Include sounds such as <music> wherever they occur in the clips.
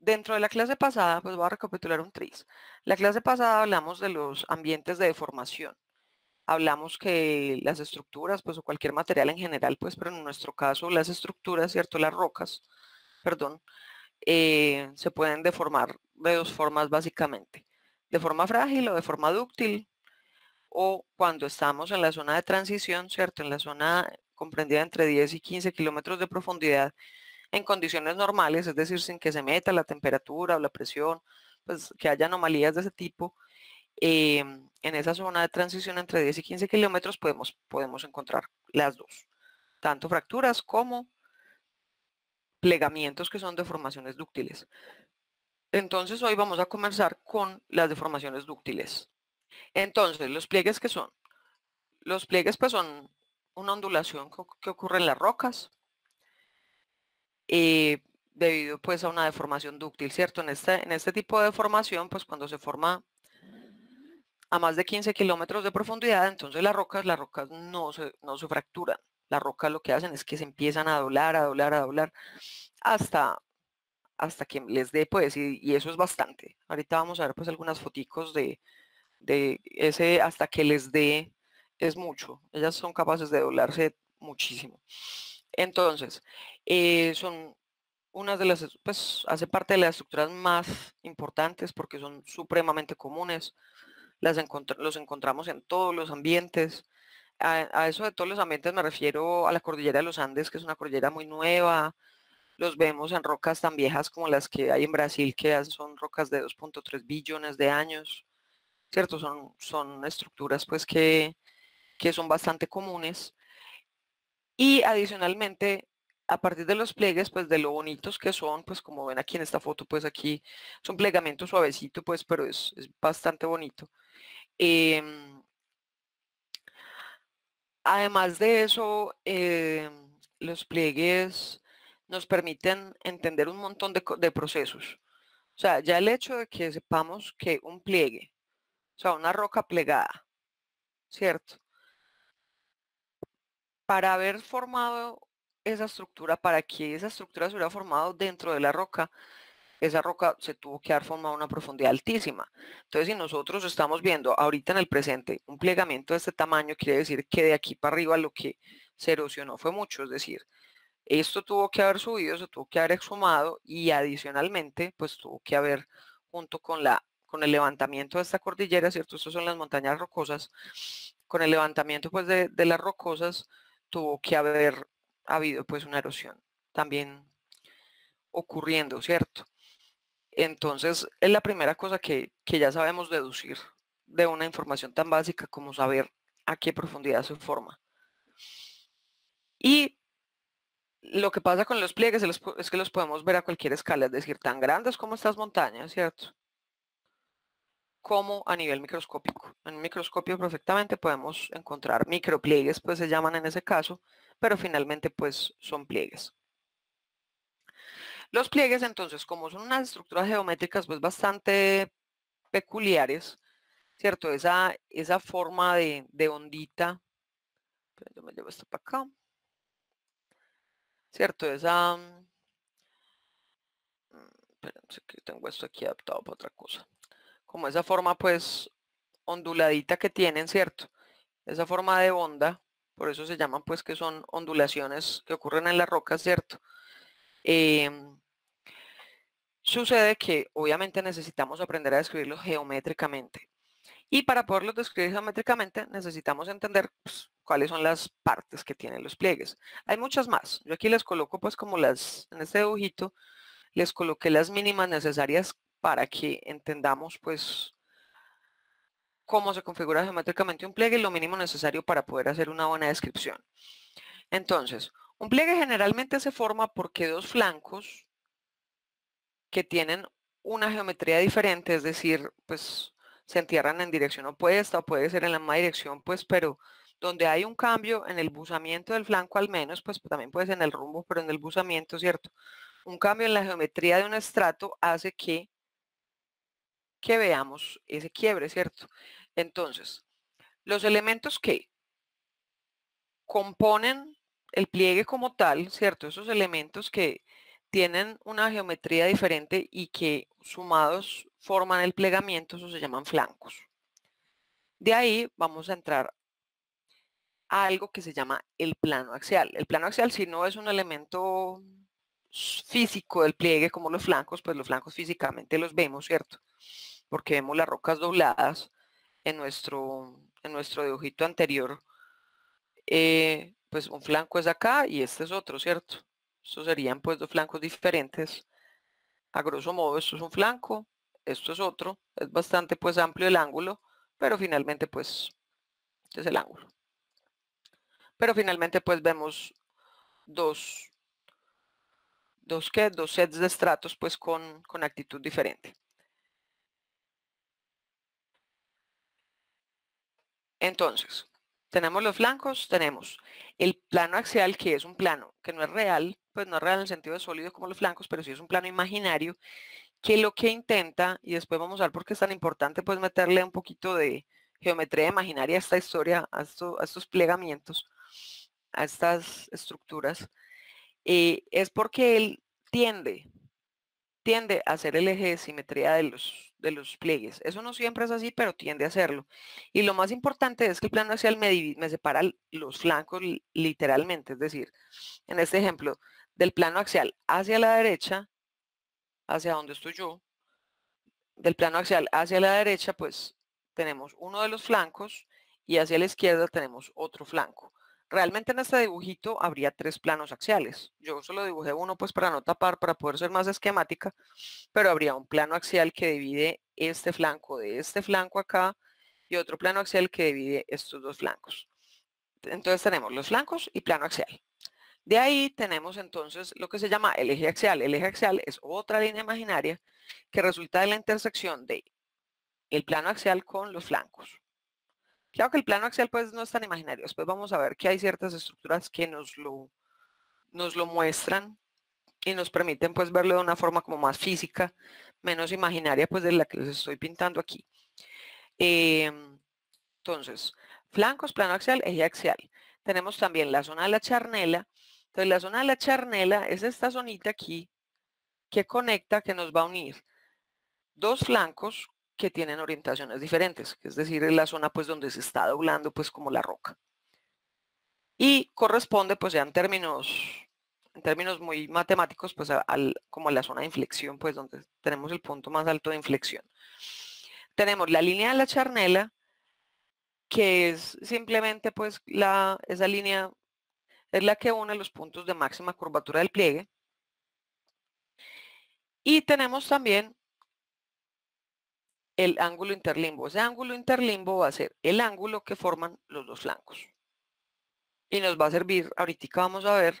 Dentro de la clase pasada, pues voy a recapitular un tris. La clase pasada hablamos de los ambientes de deformación. Hablamos que las estructuras, pues o cualquier material en general, pues, pero en nuestro caso las estructuras, ¿cierto? Las rocas, perdón, eh, se pueden deformar de dos formas básicamente. De forma frágil o de forma dúctil, o cuando estamos en la zona de transición, ¿cierto? En la zona comprendida entre 10 y 15 kilómetros de profundidad, en condiciones normales, es decir, sin que se meta la temperatura o la presión, pues que haya anomalías de ese tipo, em, en esa zona de transición entre 10 y 15 kilómetros podemos, podemos encontrar las dos, tanto fracturas como plegamientos que son deformaciones dúctiles. Entonces hoy vamos a comenzar con las deformaciones dúctiles. Entonces, los pliegues que son, los pliegues pues son una ondulación que ocurre en las rocas, eh, debido pues a una deformación dúctil, ¿cierto? En este, en este tipo de deformación, pues cuando se forma a más de 15 kilómetros de profundidad, entonces las rocas, las rocas no se, no se fracturan. Las rocas lo que hacen es que se empiezan a doblar, a doblar, a doblar, hasta, hasta que les dé, pues, y, eso es bastante. Ahorita vamos a ver, pues, algunas foticos de, de ese hasta que les dé, es mucho. Ellas son capaces de doblarse muchísimo. Entonces, eh, son unas de las, pues hace parte de las estructuras más importantes porque son supremamente comunes, las los encontramos en todos los ambientes. A, a, eso de todos los ambientes me refiero a la cordillera de los Andes, que es una cordillera muy nueva. Los vemos en rocas tan viejas como las que hay en Brasil, que son rocas de 2.3 billones de años. ¿Cierto? Son, son estructuras pues que, que son bastante comunes y adicionalmente, a partir de los pliegues, pues de lo bonitos que son, pues como ven aquí en esta foto, pues aquí son un plegamiento suavecito, pues, pero es, bastante bonito. Em, además de eso, em, los pliegues nos permiten entender un montón de procesos. O sea, ya el hecho de que sepamos que un pliegue, o sea, una roca plegada, ¿cierto? para haber formado esa estructura, para que esa estructura se hubiera formado dentro de la roca, esa roca se tuvo que haber formado a una profundidad altísima. Entonces, si nosotros estamos viendo ahorita en el presente un plegamiento de este tamaño, quiere decir que de aquí para arriba lo que se erosionó fue mucho, es decir, esto tuvo que haber subido, se tuvo que haber exhumado y adicionalmente, pues tuvo que haber, junto con, la, con el levantamiento de esta cordillera, ¿cierto? Estas son las montañas rocosas, con el levantamiento pues de las rocosas, tuvo que haber habido pues una erosión también ocurriendo, ¿cierto? Entonces, es la primera cosa que, que, ya sabemos deducir de una información tan básica como saber a qué profundidad se forma. Y lo que pasa con los pliegues es que los podemos ver a cualquier escala, es decir, tan grandes como estas montañas, ¿cierto? como a nivel microscópico. En un microscopio perfectamente podemos encontrar micropliegues, pues se llaman en ese caso, pero finalmente pues son pliegues. Los pliegues entonces, como son unas estructuras geométricas pues bastante peculiares, ¿cierto? Esa, esa forma de, ondita, yo me llevo esto para acá, ¿cierto? Esa, mm, sé que tengo esto aquí adaptado para otra cosa como esa forma pues onduladita que tienen, ¿cierto? Esa forma de onda, por eso se llaman pues que son ondulaciones que ocurren en la roca, ¿cierto? Em, sucede que obviamente necesitamos aprender a describirlo geométricamente. Y para poderlos describir geométricamente necesitamos entender pues, cuáles son las partes que tienen los pliegues. Hay muchas más. Yo aquí les coloco pues como las, en este dibujito, les coloqué las mínimas necesarias para que entendamos pues cómo se configura geométricamente un pliegue y lo mínimo necesario para poder hacer una buena descripción. Entonces, un pliegue generalmente se forma porque dos flancos que tienen una geometría diferente, es decir, pues se entierran en dirección opuesta o puede ser en la misma dirección, pues, pero donde hay un cambio en el buzamiento del flanco al menos, pues también puede ser en el rumbo, pero en el buzamiento, ¿cierto? Un cambio en la geometría de un estrato hace que que veamos ese quiebre, ¿cierto? Entonces, los elementos que componen el pliegue como tal, ¿cierto? Esos elementos que tienen una geometría diferente y que sumados forman el plegamiento, eso se llaman flancos. De ahí vamos a entrar a algo que se llama el plano axial. El plano axial, si no es un elemento físico del pliegue como los flancos, pues los flancos físicamente los vemos, ¿cierto? porque vemos las rocas dobladas en nuestro, en nuestro dibujito anterior, eh, pues un flanco es acá y este es otro, ¿cierto? Estos serían pues dos flancos diferentes. A grosso modo, esto es un flanco, esto es otro, es bastante pues amplio el ángulo, pero finalmente pues este es el ángulo. Pero finalmente pues vemos dos, dos, dos sets de estratos pues con actitud diferente. Entonces, tenemos los flancos, tenemos el plano axial, que es un plano que no es real, pues no es real en el sentido de sólido como los flancos, pero sí es un plano imaginario, que lo que intenta, y después vamos a ver por qué es tan importante, pues meterle un poquito de geometría imaginaria a esta historia, a, estos plegamientos, a estas estructuras, eh, es porque él tiende tiende a hacer el eje de simetría de los, de los pliegues. Eso no siempre es así, pero tiende a hacerlo. Y lo más importante es que el plano axial me, me separa los flancos literalmente, es decir, en este ejemplo, del plano axial hacia la derecha, hacia donde estoy yo, del plano axial hacia la derecha, pues tenemos uno de los flancos y hacia la izquierda tenemos otro flanco. Realmente en este dibujito habría tres planos axiales. Yo solo dibujé uno pues para no tapar, para poder ser más esquemática, pero habría un plano axial que divide este flanco de este flanco acá y otro plano axial que divide estos dos flancos. Entonces tenemos los flancos y plano axial. De ahí tenemos entonces lo que se llama el eje axial. El eje axial es otra línea imaginaria que resulta de la intersección de el plano axial con los flancos. Claro que el plano axial pues no es tan imaginario. Después vamos a ver que hay ciertas estructuras que nos lo, nos lo muestran y nos permiten pues verlo de una forma como más física, menos imaginaria pues de la que les estoy pintando aquí. Em, entonces, flancos, plano axial, eje axial. Tenemos también la zona de la charnela. Entonces la zona de la charnela es esta zonita aquí que conecta, que nos va a unir dos flancos que tienen orientaciones diferentes, es decir, es la zona pues donde se está doblando pues como la roca. Y corresponde pues ya en términos, en términos muy matemáticos pues al, como la zona de inflexión pues donde tenemos el punto más alto de inflexión. Tenemos la línea de la charnela que es simplemente pues la, esa línea es la que une los puntos de máxima curvatura del pliegue. Y tenemos también el ángulo interlimbo. Ese ángulo interlimbo va a ser el ángulo que forman los dos flancos. Y nos va a servir, ahorita vamos a ver,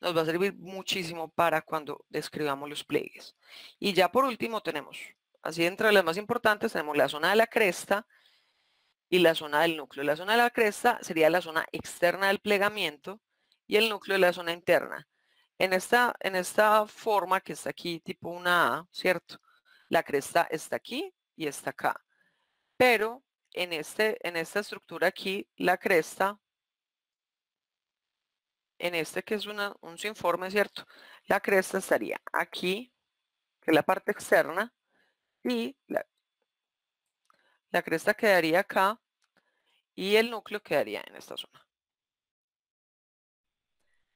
nos va a servir muchísimo para cuando describamos los pliegues. Y ya por último tenemos, así entre las más importantes, tenemos la zona de la cresta y la zona del núcleo. La zona de la cresta sería la zona externa del plegamiento y el núcleo de la zona interna. En esta, en esta forma que está aquí, tipo una A, ¿cierto? La cresta está aquí, y está acá. Pero en, este, en esta estructura aquí, la cresta, en este que es una, un sinforme, ¿cierto? La cresta estaría aquí, que es la parte externa, y la, cresta quedaría acá y el núcleo quedaría en esta zona.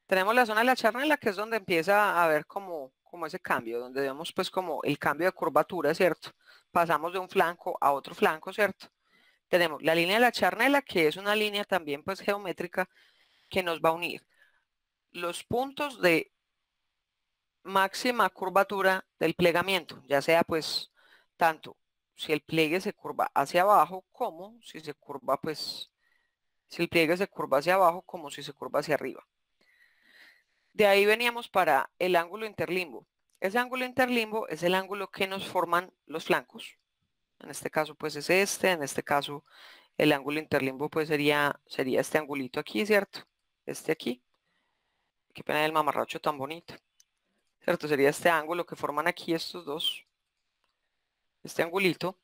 Tenemos la zona de la charla en la que es donde empieza a haber como, como ese cambio, donde vemos pues como el cambio de curvatura, ¿cierto? pasamos de un flanco a otro flanco, ¿cierto? Tenemos la línea de la charnela, que es una línea también pues geométrica que nos va a unir los puntos de máxima curvatura del plegamiento, ya sea pues tanto si el pliegue se curva hacia abajo como si se curva pues si el pliegue se curva hacia abajo como si se curva hacia arriba. De ahí veníamos para el ángulo interlimbo. Ese ángulo interlimbo es el ángulo que nos forman los flancos. En este caso pues es este, en este caso el ángulo interlimbo pues sería, sería este angulito aquí, ¿cierto? Este aquí. Qué pena el mamarracho tan bonito. ¿Cierto? Sería este ángulo que forman aquí estos dos. Este angulito.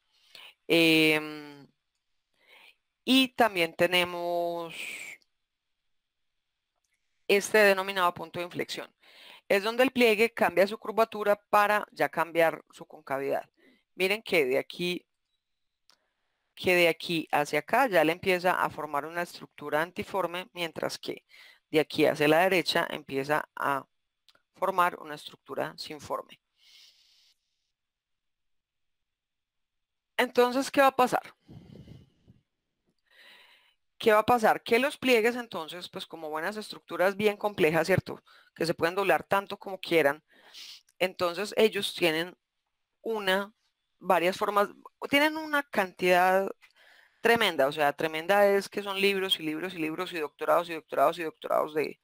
Em, y también tenemos este denominado punto de inflexión es donde el pliegue cambia su curvatura para ya cambiar su concavidad. Miren que de aquí que de aquí hacia acá ya le empieza a formar una estructura antiforme, mientras que de aquí hacia la derecha empieza a formar una estructura sinforme. Entonces, ¿qué va a pasar? ¿Qué va a pasar? Que los pliegues entonces, pues como buenas estructuras bien complejas, ¿cierto? que se pueden doblar tanto como quieran. Entonces ellos tienen una, varias formas, tienen una cantidad tremenda, o sea, tremenda es que son libros y libros y libros y doctorados y doctorados y doctorados de,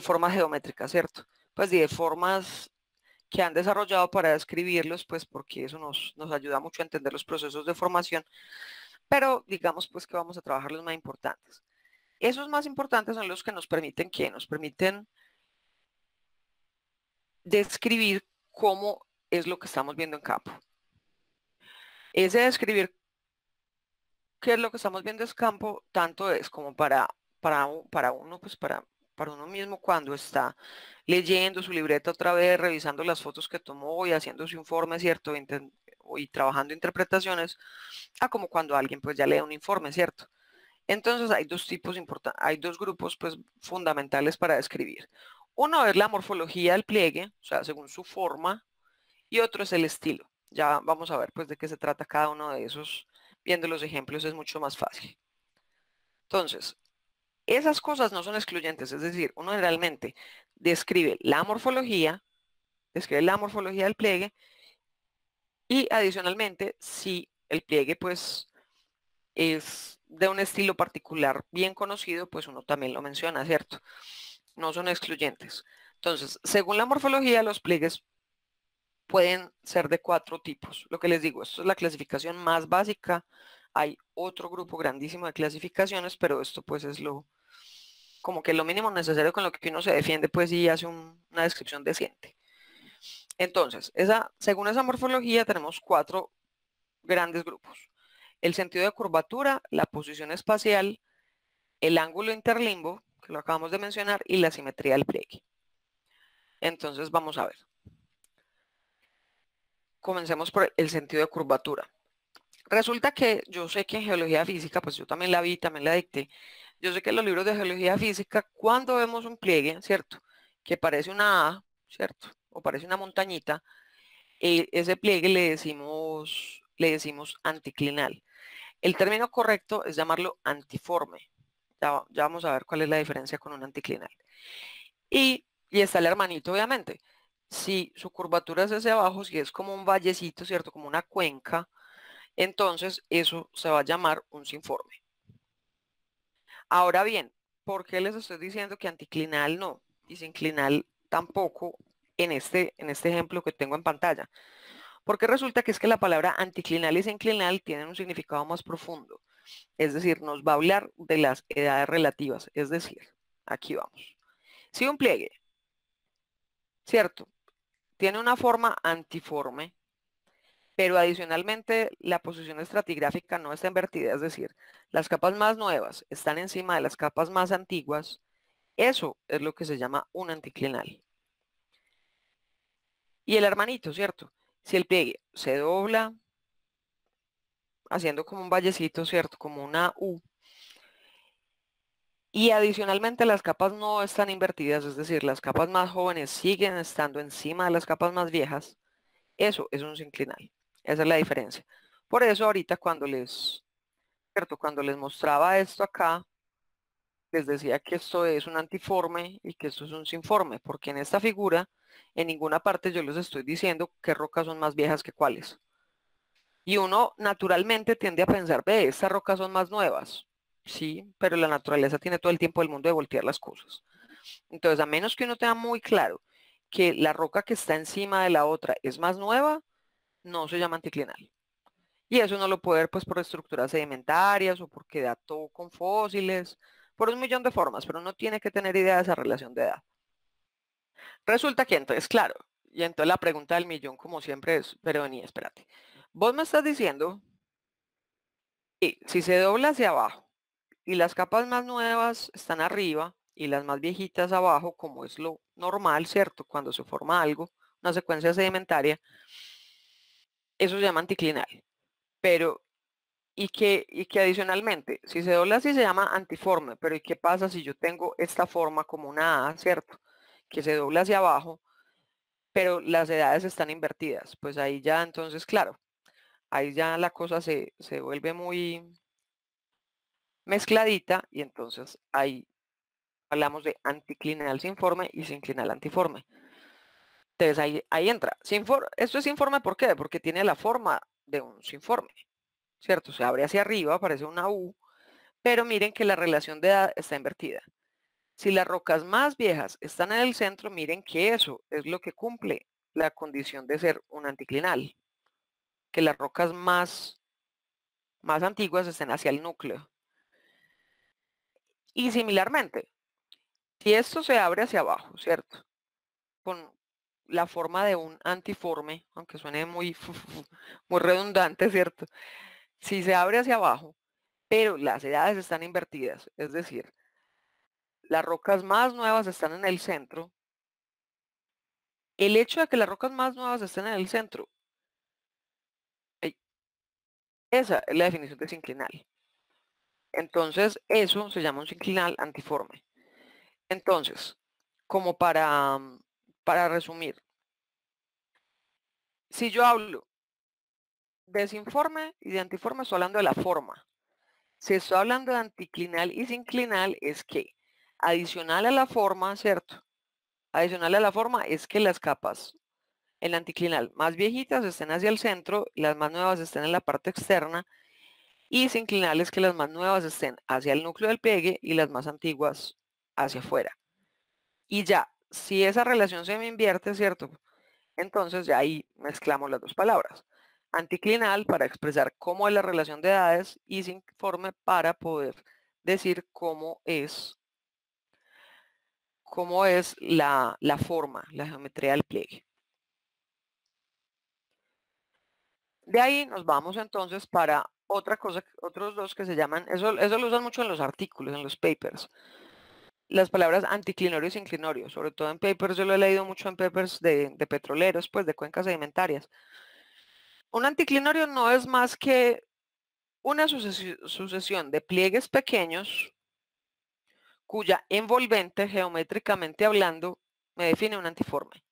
forma geométrica, ¿cierto? Pues de formas que han desarrollado para describirlos, pues porque eso nos, nos ayuda mucho a entender los procesos de formación, pero digamos pues que vamos a trabajar los más importantes. Esos más importantes son los que nos permiten que nos permiten describir cómo es lo que estamos viendo en campo. Ese describir qué es lo que estamos viendo en campo, tanto es como para, para, para uno, pues para, para uno mismo cuando está leyendo su libreta otra vez, revisando las fotos que tomó y haciendo su informe, ¿cierto? Y trabajando interpretaciones, a como cuando alguien pues ya lee un informe, ¿cierto? Entonces hay dos tipos importantes, hay dos grupos pues fundamentales para describir. Uno es la morfología del pliegue, o sea, según su forma, y otro es el estilo. Ya vamos a ver pues de qué se trata cada uno de esos. Viendo los ejemplos es mucho más fácil. Entonces, esas cosas no son excluyentes, es decir, uno realmente describe la morfología, describe la morfología del pliegue, y adicionalmente, si el pliegue pues es de un estilo particular bien conocido, pues uno también lo menciona, ¿cierto? no son excluyentes. Entonces, según la morfología, los pliegues pueden ser de cuatro tipos. Lo que les digo, esto es la clasificación más básica. Hay otro grupo grandísimo de clasificaciones, pero esto pues es lo como que lo mínimo necesario con lo que uno se defiende pues y hace una descripción decente. Entonces, esa, según esa morfología tenemos cuatro grandes grupos. El sentido de curvatura, la posición espacial, el ángulo interlimbo, que lo acabamos de mencionar, y la simetría del pliegue. Entonces vamos a ver. Comencemos por el sentido de curvatura. Resulta que yo sé que en geología física, pues yo también la vi, también la dicté, yo sé que en los libros de geología física, cuando vemos un pliegue, ¿cierto? Que parece una A, ¿cierto? O parece una montañita, e ese pliegue le decimos, le decimos anticlinal. El término correcto es llamarlo antiforme, ya, vamos a ver cuál es la diferencia con un anticlinal. Y, está el hermanito, obviamente. Si su curvatura es hacia abajo, si es como un vallecito, ¿cierto? Como una cuenca, entonces eso se va a llamar un sinforme. Ahora bien, ¿por qué les estoy diciendo que anticlinal no? Y sinclinal tampoco en este, en este ejemplo que tengo en pantalla. Porque resulta que es que la palabra anticlinal y sinclinal tienen un significado más profundo. Es decir, nos va a hablar de las edades relativas. Es decir, aquí vamos. Si un pliegue, ¿cierto? Tiene una forma antiforme, pero adicionalmente la posición estratigráfica no está invertida, es decir, las capas más nuevas están encima de las capas más antiguas, eso es lo que se llama un anticlinal. Y el hermanito, ¿cierto? Si el pliegue se dobla, haciendo como un vallecito, ¿cierto? Como una U. Y adicionalmente las capas no están invertidas, es decir, las capas más jóvenes siguen estando encima de las capas más viejas. Eso es un sinclinal. Esa es la diferencia. Por eso ahorita cuando les, ¿cierto? cuando les mostraba esto acá, les decía que esto es un antiforme y que esto es un sinforme, porque en esta figura en ninguna parte yo les estoy diciendo qué rocas son más viejas que cuáles. Y uno naturalmente tiende a pensar, ve, estas rocas son más nuevas. Sí, pero la naturaleza tiene todo el tiempo del mundo de voltear las cosas. Entonces, a menos que uno tenga muy claro que la roca que está encima de la otra es más nueva, no se llama anticlinal. Y eso uno lo puede ver pues por estructuras sedimentarias o porque dató con fósiles, por un millón de formas, pero uno tiene que tener idea de esa relación de edad. Resulta que entonces, claro, y entonces la pregunta del millón como siempre es, pero vení, espérate, Vos me estás diciendo que si se dobla hacia abajo y las capas más nuevas están arriba y las más viejitas abajo, como es lo normal, ¿cierto? Cuando se forma algo, una secuencia sedimentaria, eso se llama anticlinal. Pero, y que, y que adicionalmente, si se dobla así se llama antiforme, pero ¿y qué pasa si yo tengo esta forma como una A, ¿cierto? Que se dobla hacia abajo, pero las edades están invertidas. Pues ahí ya entonces, claro, ahí ya la cosa se, vuelve muy mezcladita y entonces ahí hablamos de anticlinal sinforme y sinclinal antiforme. Entonces ahí, entra. esto es informe ¿por qué? Porque tiene la forma de un sinforme, ¿cierto? Se abre hacia arriba, aparece una U, pero miren que la relación de edad está invertida. Si las rocas más viejas están en el centro, miren que eso es lo que cumple la condición de ser un anticlinal que las rocas más, más antiguas estén hacia el núcleo. Y similarmente, si esto se abre hacia abajo, ¿cierto? Con la forma de un antiforme, aunque suene muy, <laughs> muy redundante, ¿cierto? Si se abre hacia abajo, pero las edades están invertidas, es decir, las rocas más nuevas están en el centro, el hecho de que las rocas más nuevas estén en el centro esa es la definición de sinclinal. Entonces, eso se llama un sinclinal antiforme. Entonces, como para, mm, para resumir, si yo hablo de sinforme y de antiforme, estoy hablando de la forma. Si estoy hablando de anticlinal y sinclinal, es que adicional a la forma, ¿cierto? Adicional a la forma es que las capas el anticlinal más viejitas estén hacia el centro, las más nuevas estén en la parte externa y sinclinal es que las más nuevas estén hacia el núcleo del pliegue y las más antiguas hacia afuera. Y ya, si esa relación se me invierte, ¿cierto? Entonces ya ahí mezclamos las dos palabras. Anticlinal para expresar cómo es la relación de edades y sin para poder decir cómo es cómo es la, la forma, la geometría del pliegue. De ahí nos vamos entonces para otra cosa, otros dos que se llaman, eso, eso lo usan mucho en los artículos, en los papers, las palabras anticlinorio y e sinclinorio, sobre todo en papers, yo lo he leído mucho en papers de, de petroleros, pues de cuencas sedimentarias. Un anticlinorio no es más que una sucesión de pliegues pequeños cuya envolvente, geométricamente hablando, me define un antiforme.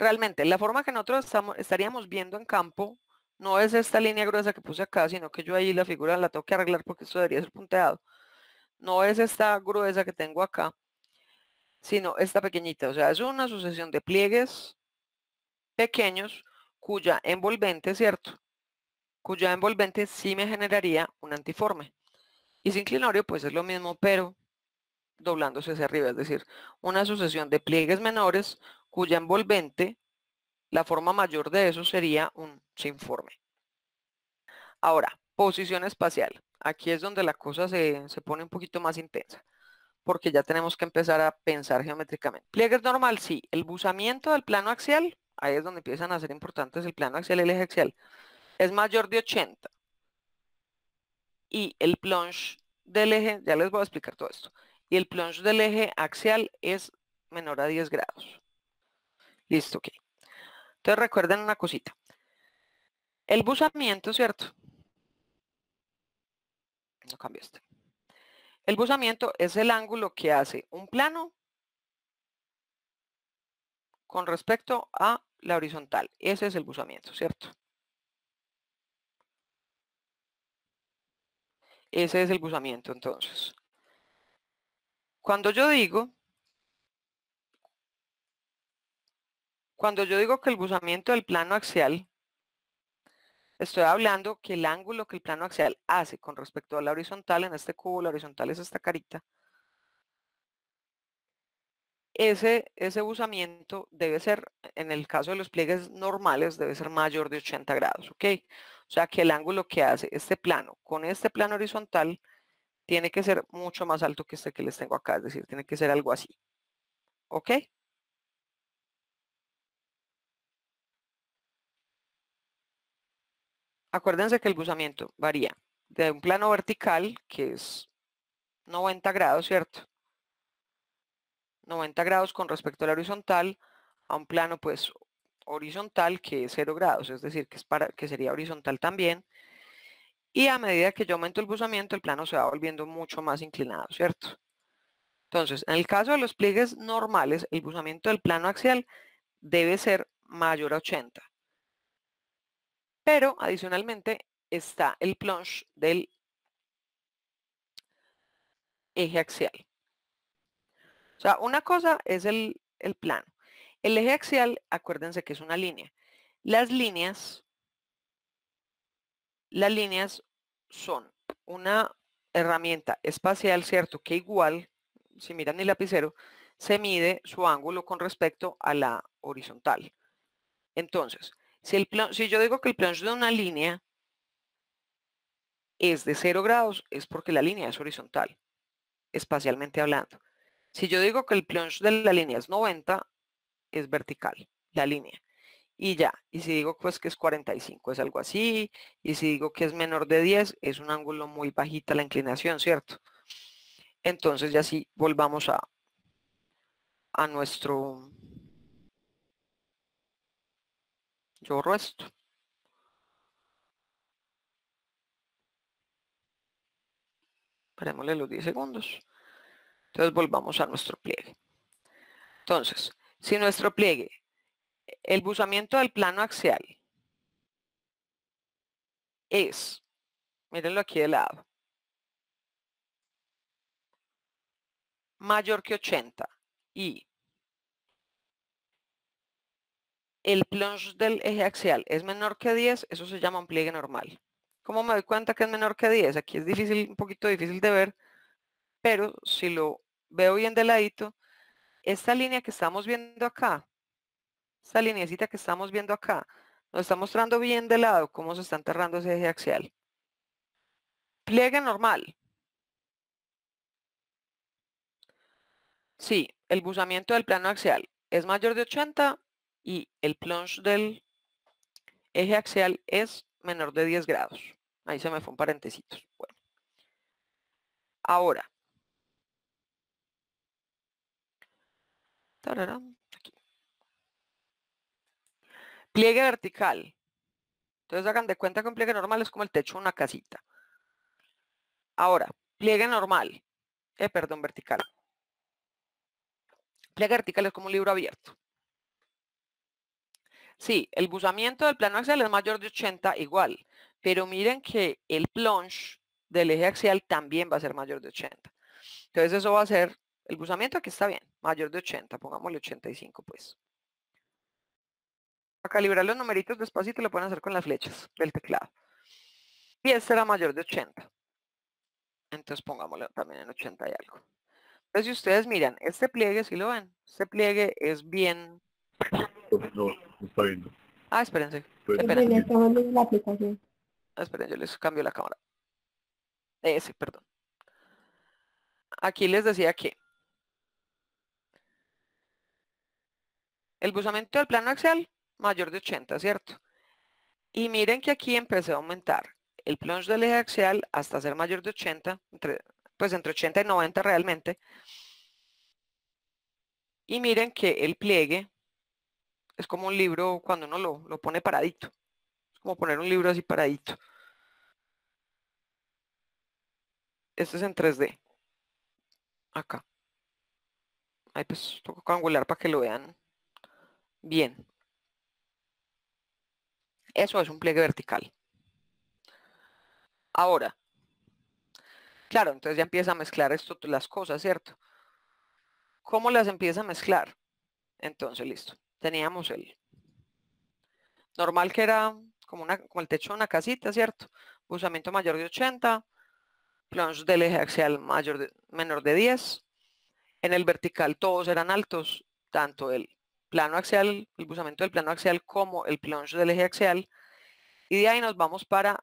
Realmente, la forma que nosotros estaríamos viendo en campo no es esta línea gruesa que puse acá, sino que yo ahí la figura la tengo que arreglar porque esto debería ser punteado. No es esta gruesa que tengo acá, sino esta pequeñita. O sea, es una sucesión de pliegues pequeños cuya envolvente, ¿cierto? Cuya envolvente sí me generaría un antiforme. Y sin clinorio, pues es lo mismo, pero doblándose hacia arriba, es decir, una sucesión de pliegues menores cuya envolvente, la forma mayor de eso sería un sinforme. Ahora, posición espacial. Aquí es donde la cosa se, pone un poquito más intensa, porque ya tenemos que empezar a pensar geométricamente. Pliegue normal, sí. El buzamiento del plano axial, ahí es donde empiezan a ser importantes el plano axial y el eje axial, es mayor de 80. Y el plunge del eje, ya les voy a explicar todo esto, y el plunge del eje axial es menor a 10 grados. Listo, ok. Entonces recuerden una cosita. El busamiento, ¿cierto? No cambio esto. El buzamiento es el ángulo que hace un plano con respecto a la horizontal. Ese es el buzamiento, ¿cierto? Ese es el buzamiento, entonces. Cuando yo digo Cuando yo digo que el buzamiento del plano axial, estoy hablando que el ángulo que el plano axial hace con respecto a la horizontal, en este cubo la horizontal es esta carita, ese, ese debe ser, en el caso de los pliegues normales, debe ser mayor de 80 grados, ¿ok? O sea que el ángulo que hace este plano con este plano horizontal tiene que ser mucho más alto que este que les tengo acá, es decir, tiene que ser algo así, ¿ok? Acuérdense que el buzamiento varía de un plano vertical, que es 90 grados, ¿cierto? 90 grados con respecto al horizontal, a un plano pues horizontal que es 0 grados, es decir, que, es para, que sería horizontal también. Y a medida que yo aumento el buzamiento, el plano se va volviendo mucho más inclinado, ¿cierto? Entonces, en el caso de los pliegues normales, el buzamiento del plano axial debe ser mayor a 80. Pero adicionalmente está el plunge del eje axial. O sea, una cosa es el, el plano. El eje axial, acuérdense que es una línea. Las líneas, las líneas son una herramienta espacial, ¿cierto? Que igual, si miran el lapicero, se mide su ángulo con respecto a la horizontal. Entonces, si, yo digo que el plunge de una línea es de 0 grados, es porque la línea es horizontal, espacialmente hablando. Si yo digo que el plunge de la línea es 90, es vertical, la línea. Y ya, y si digo pues que es 45, es algo así, y si digo que es menor de 10, es un ángulo muy bajita la inclinación, ¿cierto? Entonces ya sí, volvamos a, a nuestro borro esto. los 10 segundos. Entonces volvamos a nuestro pliegue. Entonces, si nuestro pliegue, el buzamiento del plano axial es, mírenlo aquí de lado, mayor que 80 y el plunge del eje axial es menor que 10, eso se llama un pliegue normal. ¿Cómo me doy cuenta que es menor que 10? Aquí es difícil, un poquito difícil de ver, pero si lo veo bien de ladito, esta línea que estamos viendo acá, esta linecita que estamos viendo acá, nos está mostrando bien de lado cómo se está enterrando ese eje axial. Pliegue normal. Sí, el buzamiento del plano axial es mayor de 80, y el plunge del eje axial es menor de 10 grados. Ahí se me fue un parentecitos. Bueno. Ahora. Pliegue vertical. Entonces hagan de cuenta que un pliegue normal es como el techo de una casita. Ahora, pliegue normal. Eh, perdón, vertical. Pliegue vertical es como un libro abierto. Sí, el buzamiento del plano axial es mayor de 80 igual, pero miren que el plunge del eje axial también va a ser mayor de 80. Entonces eso va a ser, el buzamiento aquí está bien, mayor de 80, pongámosle 85 pues. A calibrar los numeritos despacito lo pueden hacer con las flechas del teclado. Y este era mayor de 80. Entonces pongámoslo también en 80 y algo. Entonces si ustedes miran, este pliegue, si lo ven, este pliegue es bien está viendo. Ah, espérense. Pues, Esperen, ah, yo les cambio la cámara. Ese, perdón. Aquí les decía que el buzamiento del plano axial mayor de 80, ¿cierto? Y miren que aquí empecé a aumentar el plunge del eje axial hasta ser mayor de 80, entre, pues entre 80 y 90 realmente. Y miren que el pliegue es como un libro cuando uno lo, pone paradito. Es como poner un libro así paradito. Este es en 3D. Acá. Ahí pues toco angular para que lo vean bien. Eso es un pliegue vertical. Ahora, claro, entonces ya empieza a mezclar esto, las cosas, ¿cierto? ¿Cómo las empieza a mezclar? Entonces, listo teníamos el normal que era como, una, el techo de una casita, ¿cierto? Busamiento mayor de 80, plunge del eje axial mayor menor de 10. En el vertical todos eran altos, tanto el plano axial, el busamiento del plano axial como el plunge del eje axial. Y de ahí nos vamos para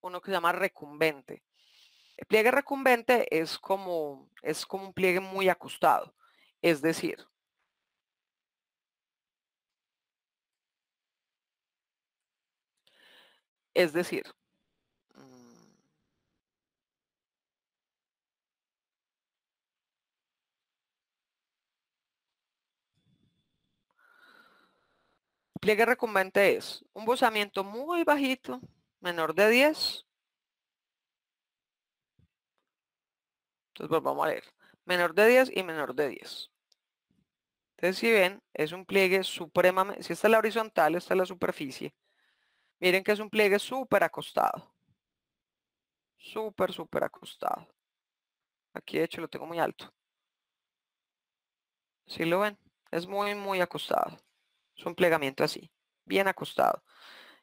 uno que se llama recumbente. El pliegue recumbente es como, es como un pliegue muy acostado, es decir, Es decir, pliegue recumbente es un bozamiento muy bajito, menor de 10. Entonces volvamos pues, a leer. Menor de 10 y menor de 10. Entonces si ven, es un pliegue supremamente, si está la horizontal, está la superficie, Miren que es un pliegue súper acostado. Súper, súper acostado. Aquí de hecho lo tengo muy alto. Si lo ven? Es muy, muy acostado. Es un plegamiento así, bien acostado.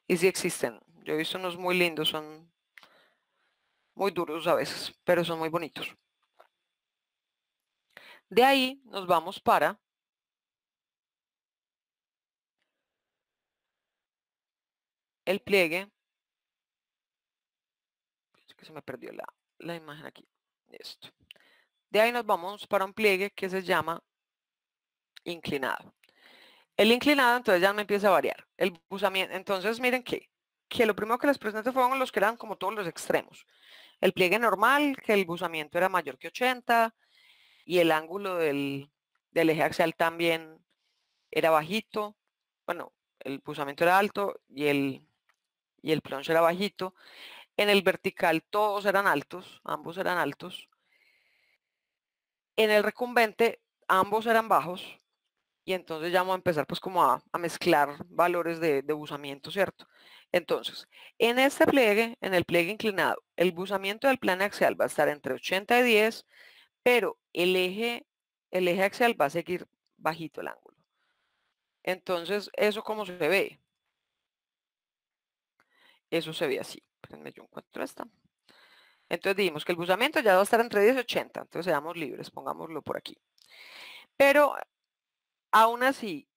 Y sí existen. Yo he visto unos muy lindos, son muy duros a veces, pero son muy bonitos. De ahí nos vamos para el pliegue. que se me perdió la, imagen aquí. Esto. De ahí nos vamos para un pliegue que se llama inclinado. El inclinado entonces ya me empieza a variar. El busamiento, entonces miren que, que lo primero que les presenté fueron los que eran como todos los extremos. El pliegue normal, que el buzamiento era mayor que 80 y el ángulo del, del eje axial también era bajito. Bueno, el buzamiento era alto y el y el plonge era bajito. En el vertical todos eran altos, ambos eran altos. En el recumbente ambos eran bajos y entonces ya vamos a empezar pues como a, mezclar valores de, de, busamiento, ¿cierto? Entonces, en este pliegue, en el pliegue inclinado, el busamiento del plano axial va a estar entre 80 y 10, pero el eje, el eje axial va a seguir bajito el ángulo. Entonces, ¿eso cómo se ve? Eso se ve así. yo esta. Entonces dijimos que el buzamiento ya va a estar entre 10 y 80. Entonces seamos libres, pongámoslo por aquí. Pero aún así,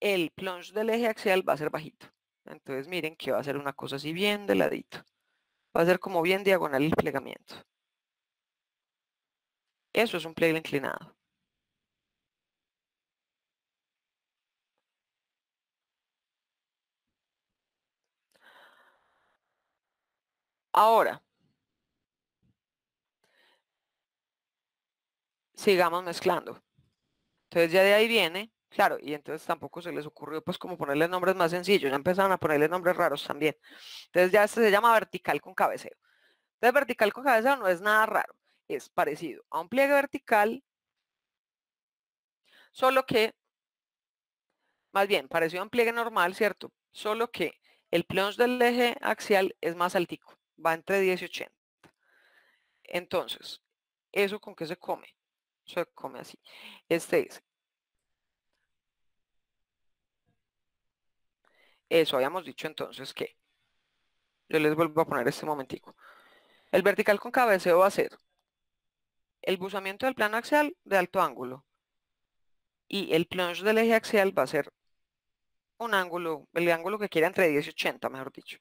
el plunge del eje axial va a ser bajito. Entonces miren que va a ser una cosa así bien de ladito. Va a ser como bien diagonal el plegamiento. Eso es un pliegue inclinado. Ahora, sigamos mezclando. Entonces ya de ahí viene, claro, y entonces tampoco se les ocurrió pues como ponerle nombres más sencillos, ya empezaron a ponerle nombres raros también. Entonces ya se llama vertical con cabeceo. Entonces vertical con cabeceo no es nada raro, es parecido a un pliegue vertical, solo que, más bien, parecido a un pliegue normal, ¿cierto? Solo que el plunge del eje axial es más altico va entre 10 y 80. Entonces, ¿eso con qué se come? Se come así. Este dice. Eso habíamos dicho entonces que, yo les vuelvo a poner este momentico. El vertical con cabeceo va a ser el buzamiento del plano axial de alto ángulo y el plunge del eje axial va a ser un ángulo, el ángulo que quiera entre 10 y 80, mejor dicho.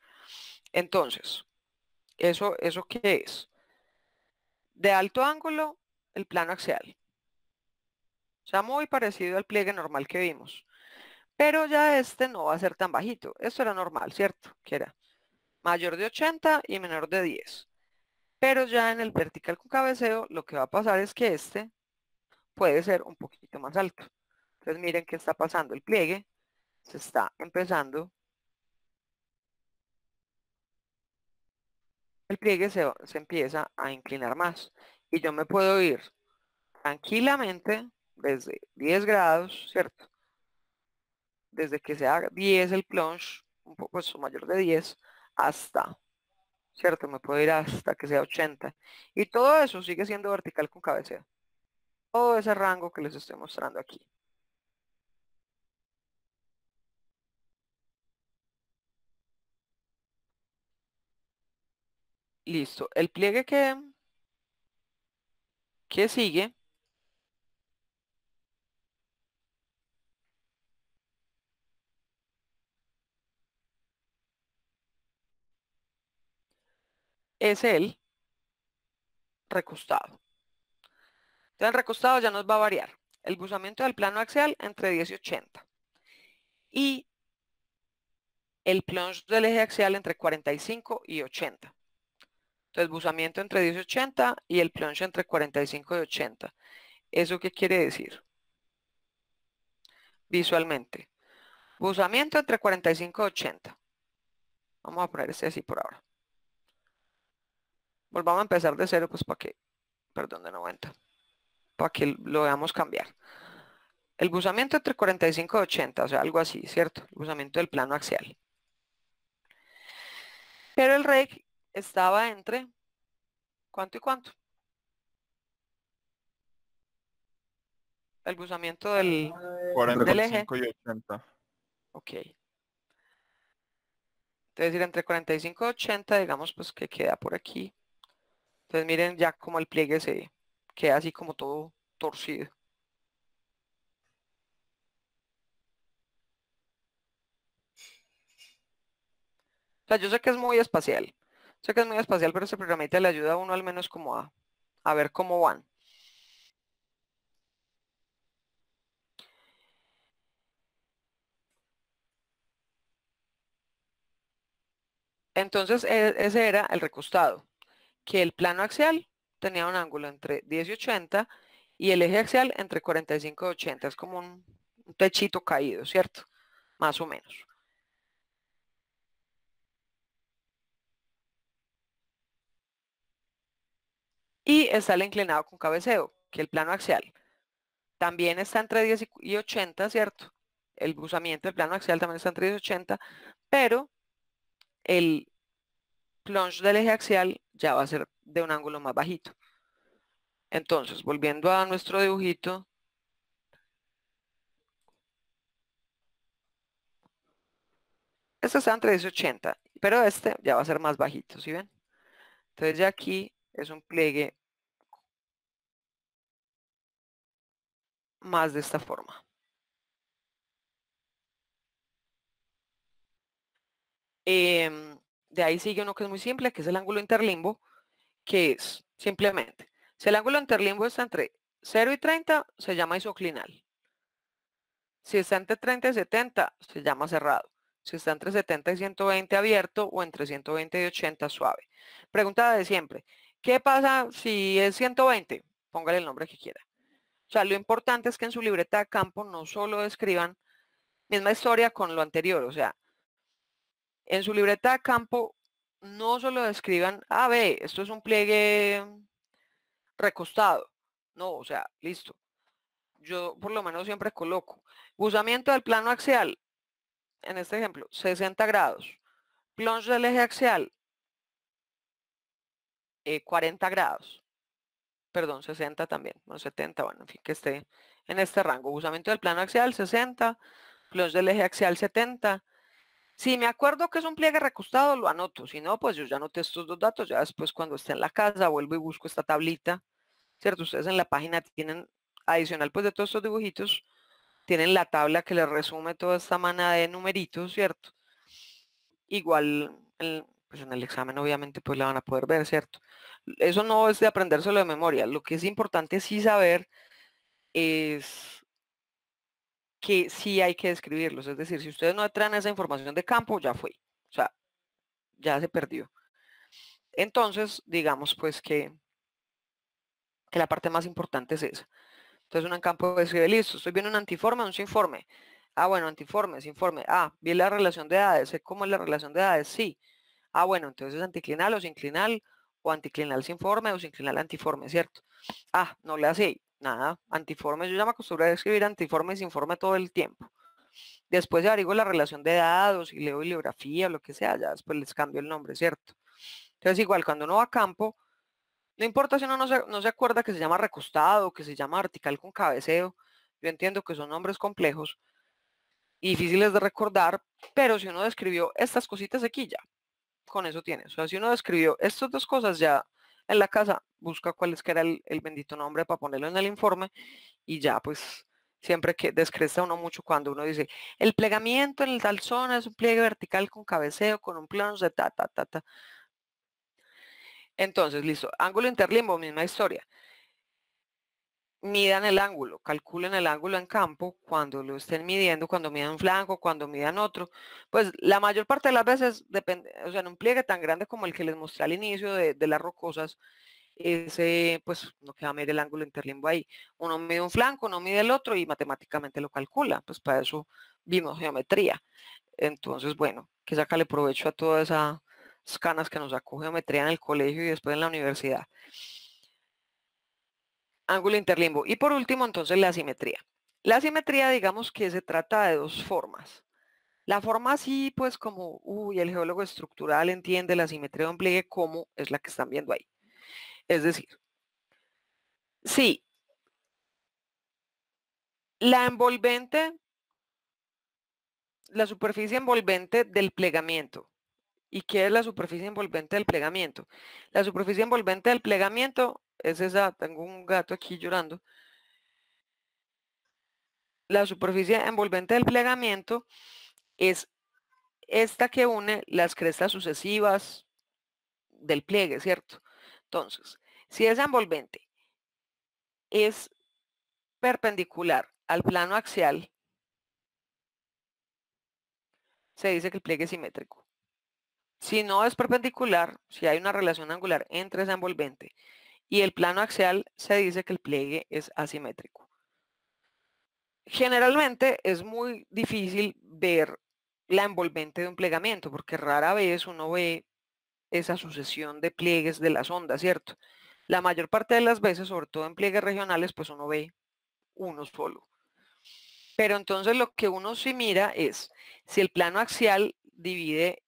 Entonces, ¿Eso, eso qué es? De alto ángulo, el plano axial. O sea, muy parecido al pliegue normal que vimos. Pero ya este no va a ser tan bajito. Esto era normal, ¿cierto? Que era mayor de 80 y menor de 10. Pero ya en el vertical con cabeceo, lo que va a pasar es que este puede ser un poquito más alto. Entonces miren qué está pasando. El pliegue se está empezando el pliegue se, empieza a inclinar más. Y yo me puedo ir tranquilamente desde 10 grados, ¿cierto? Desde que sea 10 el plunge, un poco pues, mayor de 10, hasta, ¿cierto? Me puedo ir hasta que sea 80. Y todo eso sigue siendo vertical con cabecera. Todo ese rango que les estoy mostrando aquí. Listo. El pliegue que, que sigue es el recostado. Entonces el recostado ya nos va a variar. El buzamiento del plano axial entre 10 y 80. Y el plunge del eje axial entre 45 y 80. Entonces, busamiento entre 10 y 80 y el plunge entre 45 y 80. ¿Eso qué quiere decir? Visualmente. Busamiento entre 45 y 80. Vamos a poner este así por ahora. Volvamos a empezar de cero, pues para que, perdón, de 90, para que lo veamos cambiar. El busamiento entre 45 y 80, o sea, algo así, ¿cierto? El busamiento del plano axial. Pero el REC estaba entre cuánto y cuánto. El buzamiento del, y 80. Ok. Entonces, entre 45 y 80, digamos, pues que queda por aquí. Entonces, miren ya como el pliegue se queda así como todo torcido. O sea, yo sé que es muy espacial, Sé que es muy espacial, pero este programita le ayuda a uno al menos como a, ver cómo van. Entonces e, ese era el recostado, que el plano axial tenía un ángulo entre 10 y 80 y el eje axial entre 45 y 80, es como un techito caído, ¿cierto? Más o menos. y está el inclinado con cabeceo, que el plano axial. También está entre 10 y 80, ¿cierto? El cruzamiento del plano axial también está entre 10 y 80, pero el plunge del eje axial ya va a ser de un ángulo más bajito. Entonces, volviendo a nuestro dibujito, este está entre 10 y 80, pero este ya va a ser más bajito, ¿sí ven? Entonces ya aquí es un pliegue más de esta forma. Em, de ahí sigue uno que es muy simple, que es el ángulo interlimbo, que es simplemente, si el ángulo interlimbo está entre 0 y 30, se llama isoclinal. Si está entre 30 y 70, se llama cerrado. Si está entre 70 y 120 abierto o entre 120 y 80 suave. Pregunta de siempre, ¿qué pasa si es 120? Póngale el nombre que quiera. O sea, lo importante es que en su libreta de campo no solo describan misma historia con lo anterior, o sea, en su libreta de campo no solo describan, ah, ve, esto es un pliegue recostado. No, o sea, listo. Yo por lo menos siempre coloco. Usamiento del plano axial, en este ejemplo, 60 grados. Plunge del eje axial, 40 eh, grados perdón, 60 también, 70, bueno, en fin, que esté en este rango. Usamiento del plano axial 60, plunge del eje axial 70. Si me acuerdo que es un pliegue recostado, lo anoto. Si no, pues yo ya anoté estos dos datos. Ya después cuando esté en la casa, vuelvo y busco esta tablita. ¿Cierto? Ustedes en la página tienen, adicional pues de todos estos dibujitos, tienen la tabla que les resume toda esta manada de numeritos, ¿cierto? Igual, el, pues en el examen obviamente pues la van a poder ver, ¿cierto? Eso no es de aprendérselo de memoria. Lo que es importante sí saber es que sí hay que describirlos. Es decir, si ustedes no traen esa información de campo, ya fue. O sea, ya se perdió. Entonces, digamos pues que, que la parte más importante es esa. Entonces un en campo decir, listo, estoy viendo un antiforme, un sinforme. Ah, bueno, antiforme, sinforme. Ah, bien la relación de edades, sé cómo es la relación de edades, sí. Ah, bueno, entonces anticlinal o sinclinal, o anticlinal sinforme o sinclinal antiforme, ¿cierto? Ah, no le hace nada, antiforme, yo ya me acostumbré a escribir antiforme y sinforme todo el tiempo. Después averiguo la relación de dados y leo bibliografía o lo que sea, ya después les cambio el nombre, ¿cierto? Entonces igual, cuando uno va a campo, no importa si uno no se, no se acuerda que se llama recostado, que se llama vertical con cabeceo, yo entiendo que son nombres complejos y difíciles de recordar, pero si uno describió estas cositas aquí ya, con eso tiene. O sea, si uno describió estas dos cosas ya en la casa, busca cuál es que era el, bendito nombre para ponerlo en el informe y ya pues siempre que descresta uno mucho cuando uno dice, el plegamiento en el tal zona es un pliegue vertical con cabeceo, con un plano de ta, ta, ta, ta. Entonces, listo, ángulo interlimbo, misma historia midan el ángulo, calculen el ángulo en campo cuando lo estén midiendo, cuando midan un flanco, cuando midan otro. Pues la mayor parte de las veces, depende, o sea, en un pliegue tan grande como el que les mostré al inicio de, las rocosas, ese, pues no queda medir el ángulo interlimbo ahí. Uno mide un flanco, uno mide el otro y matemáticamente lo calcula. Pues para eso vimos geometría. Entonces, bueno, que le provecho a todas esas canas que nos sacó geometría en el colegio y después en la universidad ángulo interlimbo. Y por último, entonces, la simetría. La simetría, digamos que se trata de dos formas. La forma así, pues como, uy, el geólogo estructural entiende la simetría de un pliegue como es la que están viendo ahí. Es decir, sí, la envolvente, la superficie envolvente del plegamiento. ¿Y qué es la superficie envolvente del plegamiento? La superficie envolvente del plegamiento es esa, tengo un gato aquí llorando. La superficie envolvente del plegamiento es esta que une las crestas sucesivas del pliegue, ¿cierto? Entonces, si esa envolvente es perpendicular al plano axial, se dice que el pliegue es simétrico. Si no es perpendicular, si hay una relación angular entre esa envolvente y el plano axial se dice que el pliegue es asimétrico. Generalmente es muy difícil ver la envolvente de un plegamiento, porque rara vez uno ve esa sucesión de pliegues de las ondas, ¿cierto? La mayor parte de las veces, sobre todo en pliegues regionales, pues uno ve uno solo. Pero entonces lo que uno sí mira es, si el plano axial divide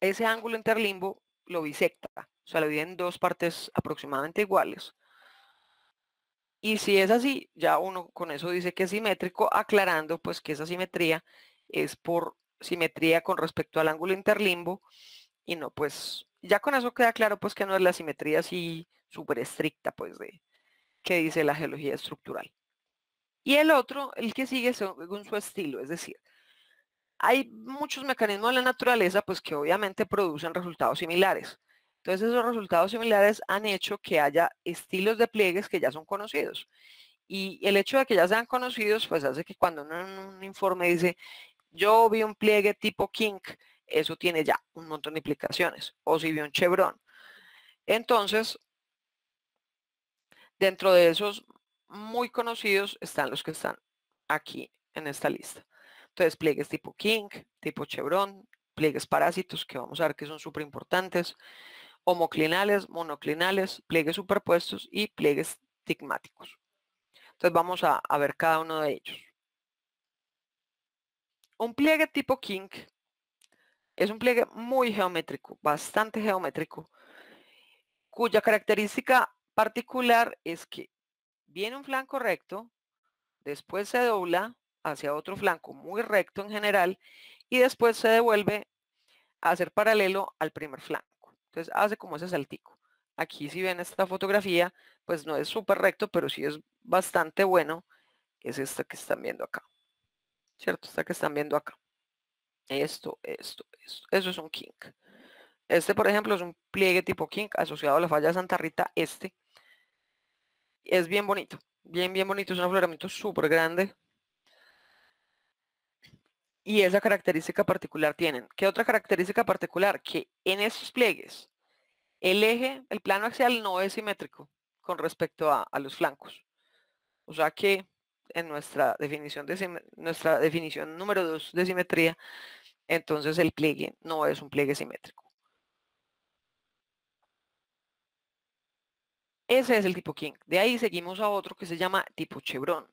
ese ángulo interlimbo, lo bisecta. O sea, lo dividen en dos partes aproximadamente iguales. Y si es así, ya uno con eso dice que es simétrico, aclarando pues que esa simetría es por simetría con respecto al ángulo interlimbo y no pues ya con eso queda claro pues que no es la simetría así súper estricta pues de que dice la geología estructural. Y el otro, el que sigue según su estilo, es decir, hay muchos mecanismos de la naturaleza pues que obviamente producen resultados similares. Entonces esos resultados similares han hecho que haya estilos de pliegues que ya son conocidos. Y el hecho de que ya sean conocidos, pues hace que cuando en un informe dice, yo vi un pliegue tipo kink, eso tiene ya un montón de implicaciones. O si vi un chevron. Entonces, dentro de esos muy conocidos están los que están aquí en esta lista. Entonces, pliegues tipo kink, tipo chevron, pliegues parásitos, que vamos a ver que son súper importantes homoclinales, monoclinales, pliegues superpuestos y pliegues stigmáticos. Entonces vamos a, a ver cada uno de ellos. Un pliegue tipo kink es un pliegue muy geométrico, bastante geométrico, cuya característica particular es que viene un flanco recto, después se dobla hacia otro flanco muy recto en general y después se devuelve a ser paralelo al primer flanco. Entonces hace como ese saltico. Aquí si ven esta fotografía, pues no es súper recto, pero sí es bastante bueno, es esta que están viendo acá. ¿Cierto? Esta que están viendo acá. Esto, esto, esto. Eso es un kink. Este, por ejemplo, es un pliegue tipo kink asociado a la falla Santa Rita. Este es bien bonito. Bien, bien bonito. Es un afloramiento súper grande y esa característica particular tienen. ¿Qué otra característica particular? Que en esos pliegues el eje, el plano axial no es simétrico con respecto a, los flancos. O sea que en nuestra definición, de, nuestra definición número 2 de simetría, entonces el pliegue no es un pliegue simétrico. Ese es el tipo King. De ahí seguimos a otro que se llama tipo Chevron.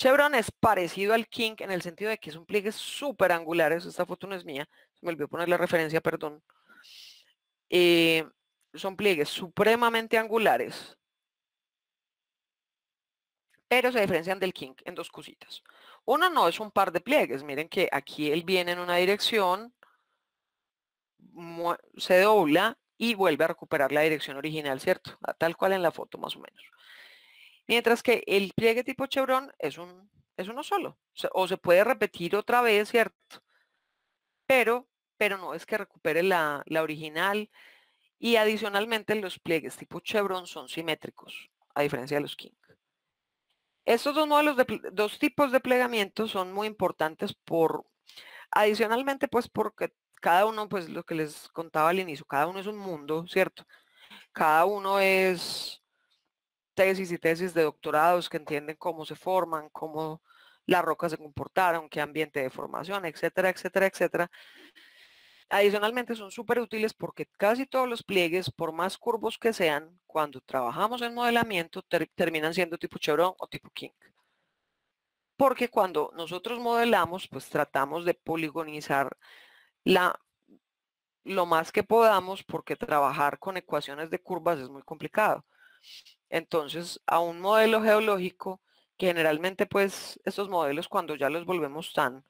Chevron es parecido al kink en el sentido de que es un pliegue súper angulares, Esta foto no es mía, se me olvidó poner la referencia, perdón. Eh, son pliegues supremamente angulares, pero se diferencian del kink en dos cositas. una no es un par de pliegues, miren que aquí él viene en una dirección, se dobla y vuelve a recuperar la dirección original, ¿cierto? Tal cual en la foto más o menos. Mientras que el pliegue tipo chevron es, un, es uno solo, o se puede repetir otra vez, ¿cierto? Pero, pero no es que recupere la, la original y adicionalmente los pliegues tipo chevron son simétricos, a diferencia de los king. Estos dos modelos, dos tipos de plegamiento son muy importantes por, adicionalmente pues porque cada uno, pues lo que les contaba al inicio, cada uno es un mundo, ¿cierto? Cada uno es tesis y tesis de doctorados que entienden cómo se forman, cómo las rocas se comportaron, qué ambiente de formación, etcétera, etcétera, etcétera. Adicionalmente son súper útiles porque casi todos los pliegues, por más curvos que sean, cuando trabajamos en modelamiento terminan siendo tipo Chevron o tipo King. Porque cuando nosotros modelamos, pues tratamos de poligonizar la, lo más que podamos porque trabajar con ecuaciones de curvas es muy complicado. Entonces, a un modelo geológico, que generalmente pues estos modelos cuando ya los volvemos tan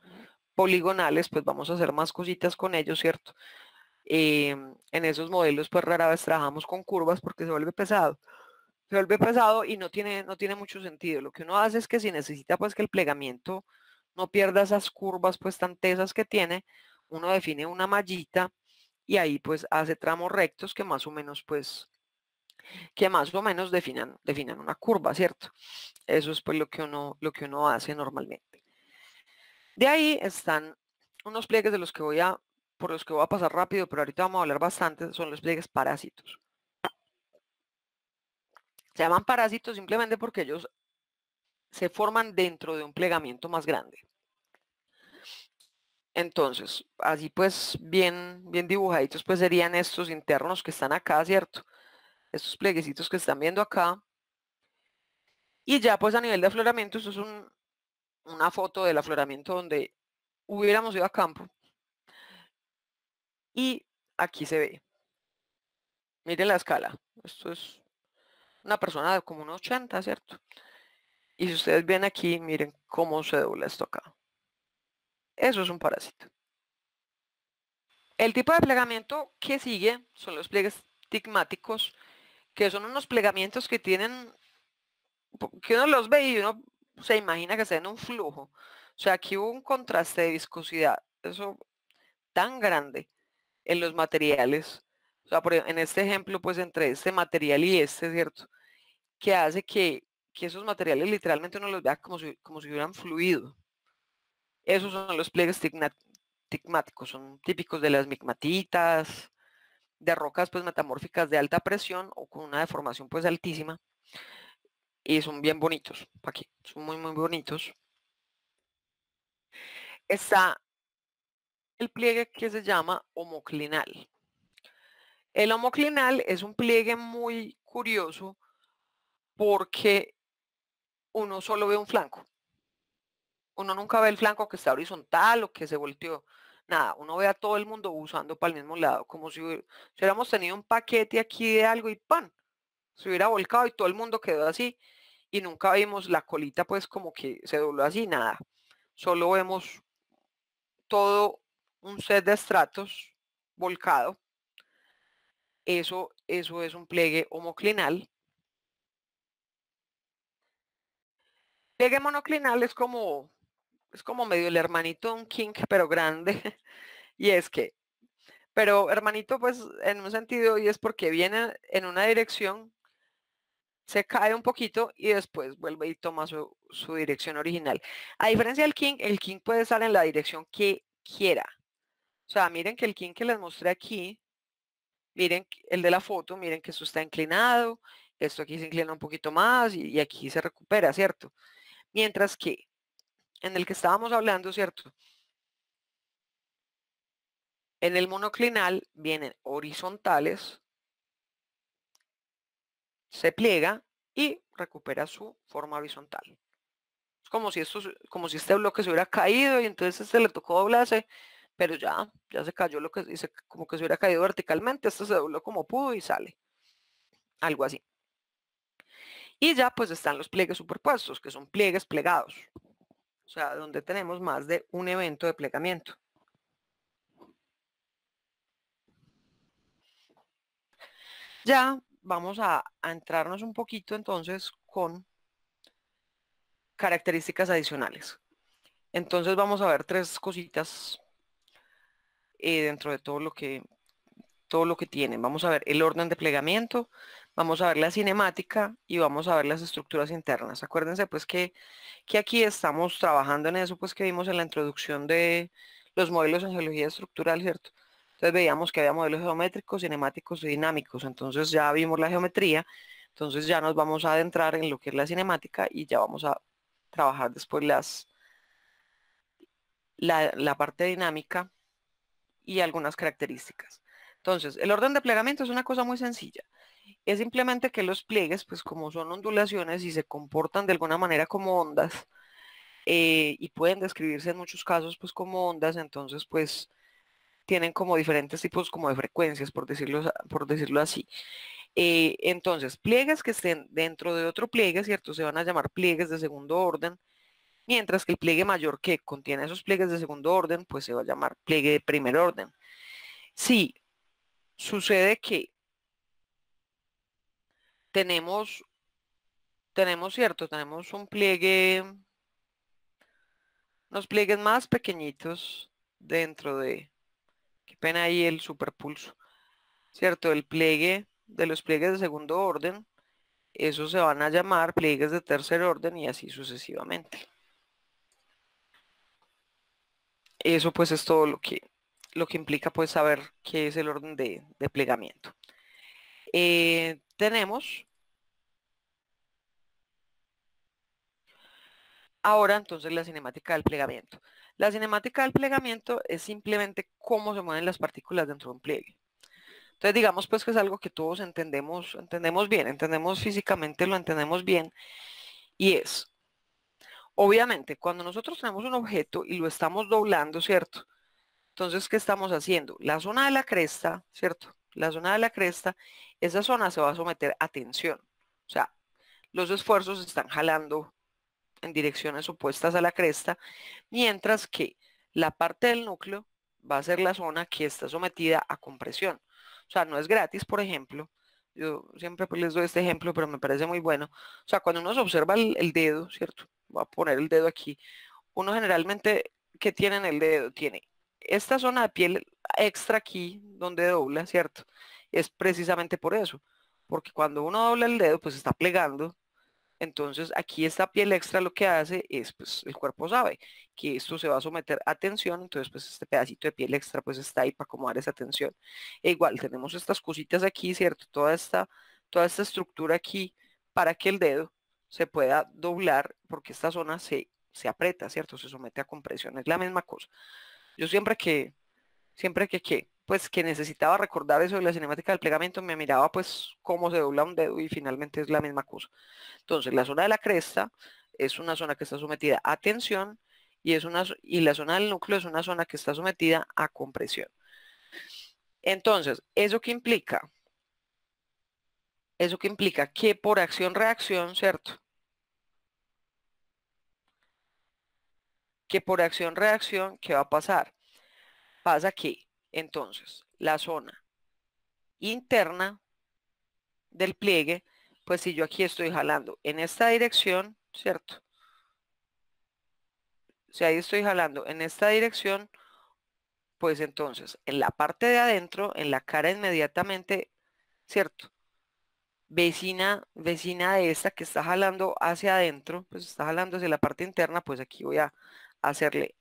poligonales, pues vamos a hacer más cositas con ellos, ¿cierto? Eh, en esos modelos pues rara vez trabajamos con curvas porque se vuelve pesado. Se vuelve pesado y no tiene, no tiene mucho sentido. Lo que uno hace es que si necesita pues que el plegamiento no pierda esas curvas pues tan tesas que tiene, uno define una mallita y ahí pues hace tramos rectos que más o menos pues que más o menos definan, una curva, ¿cierto? Eso es pues lo que uno, lo que uno hace normalmente. De ahí están unos pliegues de los que voy a, por los que voy a pasar rápido, pero ahorita vamos a hablar bastante, son los pliegues parásitos. Se llaman parásitos simplemente porque ellos se forman dentro de un plegamiento más grande. Entonces, así pues, bien, bien dibujaditos, pues serían estos internos que están acá, ¿cierto? estos plieguecitos que están viendo acá. Y ya pues a nivel de afloramiento, esto es una foto del afloramiento donde hubiéramos ido a campo. Y aquí se ve. Miren la escala. Esto es una persona de como unos 80, ¿cierto? Y si ustedes ven aquí, miren cómo se dobla esto acá. Eso es un parásito. El tipo de plegamiento que sigue son los pliegues tigmáticos que son unos plegamientos que tienen, que uno los ve y uno se imagina que se den un flujo. O sea, aquí hubo un contraste de viscosidad, eso tan grande en los materiales. O sea, e, en este ejemplo, pues entre este material y este, ¿cierto? Que hace que, esos materiales literalmente uno los vea como si, como si hubieran fluido. Esos son los pliegues tigmáticos, son típicos de las migmatitas, de rocas pues metamórficas de alta presión o con una deformación pues altísima y son bien bonitos aquí son muy muy bonitos está el pliegue que se llama homoclinal el homoclinal es un pliegue muy curioso porque uno solo ve un flanco uno nunca ve el flanco que está horizontal o que se volteó nada, uno ve a todo el mundo usando para el mismo lado, como si, hubiéramos tenido un paquete aquí de algo y pan, se hubiera volcado y todo el mundo quedó así y nunca vimos la colita pues como que se dobló así, nada, solo vemos todo un set de estratos volcado. Eso, eso es un pliegue homoclinal. Pliegue monoclinal es como es como medio el hermanito un king pero grande. <laughs> y es que, pero hermanito, pues en un sentido, y es porque viene en una dirección, se cae un poquito y después vuelve y toma su, dirección original. A diferencia del king, el king puede estar en la dirección que quiera. O sea, miren que el king que les mostré aquí, miren el de la foto, miren que eso está inclinado, esto aquí se inclina un poquito más y aquí se recupera, ¿cierto? Mientras que en el que estábamos hablando, ¿cierto? En el monoclinal vienen horizontales, se pliega y recupera su forma horizontal. Es como si, esto, como si este bloque se hubiera caído y entonces se le tocó doblarse, pero ya, ya se cayó lo que dice, como que se hubiera caído verticalmente, este se dobló como pudo y sale. Algo así. Y ya pues están los pliegues superpuestos, que son pliegues plegados o sea, donde tenemos más de un evento de plegamiento. Ya vamos a, entrarnos un poquito entonces con características adicionales. Entonces vamos a ver tres cositas eh, dentro de todo lo que todo lo que tienen. Vamos a ver el orden de plegamiento, vamos a ver la cinemática y vamos a ver las estructuras internas. Acuérdense pues que, que aquí estamos trabajando en eso pues que vimos en la introducción de los modelos en geología estructural, ¿cierto? Entonces veíamos que había modelos geométricos, cinemáticos y dinámicos, entonces ya vimos la geometría, entonces ya nos vamos a adentrar en lo que es la cinemática y ya vamos a trabajar después las, la, la parte dinámica y algunas características. Entonces, el orden de plegamiento es una cosa muy sencilla es simplemente que los pliegues, pues como son ondulaciones y se comportan de alguna manera como ondas, eh, y pueden describirse en muchos casos pues como ondas, entonces pues tienen como diferentes tipos como de frecuencias, por decirlo, por decirlo así. Eh, entonces, pliegues que estén dentro de otro pliegue, ¿cierto? Se van a llamar pliegues de segundo orden, mientras que el pliegue mayor que contiene esos pliegues de segundo orden, pues se va a llamar pliegue de primer orden. Si sucede que tenemos, tenemos cierto, tenemos un pliegue, unos pliegues más pequeñitos dentro de, qué pena ahí el superpulso, cierto, el pliegue de los pliegues de segundo orden, esos se van a llamar pliegues de tercer orden y así sucesivamente. Eso pues es todo lo que, lo que implica pues saber qué es el orden de, de plegamiento. Eh, tenemos Ahora entonces la cinemática del plegamiento. La cinemática del plegamiento es simplemente cómo se mueven las partículas dentro de un pliegue. Entonces digamos pues que es algo que todos entendemos, entendemos bien, entendemos físicamente, lo entendemos bien, y es, obviamente, cuando nosotros tenemos un objeto y lo estamos doblando, ¿cierto? Entonces, ¿qué estamos haciendo? La zona de la cresta, ¿cierto? La zona de la cresta, esa zona se va a someter a tensión. O sea, los esfuerzos están jalando en direcciones opuestas a la cresta, mientras que la parte del núcleo va a ser la zona que está sometida a compresión. O sea, no es gratis, por ejemplo. Yo siempre pues, les doy este ejemplo, pero me parece muy bueno. O sea, cuando uno se observa el, dedo, ¿cierto? Va a poner el dedo aquí. Uno generalmente, ¿qué tiene en el dedo? Tiene esta zona de piel extra aquí, donde dobla, ¿cierto? Es precisamente por eso. Porque cuando uno dobla el dedo, pues está plegando entonces aquí esta piel extra lo que hace es, pues el cuerpo sabe que esto se va a someter a tensión, entonces pues este pedacito de piel extra pues está ahí para acomodar esa tensión. E igual tenemos estas cositas aquí, ¿cierto? Toda esta, toda esta estructura aquí para que el dedo se pueda doblar porque esta zona se, se aprieta, ¿cierto? Se somete a compresión, es la misma cosa. Yo siempre que, siempre que, que pues que necesitaba recordar eso de la cinemática del plegamiento, me miraba pues cómo se dobla un dedo y finalmente es la misma cosa. Entonces, la zona de la cresta es una zona que está sometida a tensión y, es una, y la zona del núcleo es una zona que está sometida a compresión. Entonces, ¿eso qué implica? ¿Eso qué implica? Que por acción-reacción, ¿cierto? Que por acción-reacción, ¿qué va a pasar? Pasa que entonces, la zona interna del pliegue, pues si yo aquí estoy jalando en esta dirección, ¿cierto? Si ahí estoy jalando en esta dirección, pues entonces en la parte de adentro, en la cara inmediatamente, ¿cierto? Vecina, vecina de esta que está jalando hacia adentro, pues está jalando hacia la parte interna, pues aquí voy a hacerle,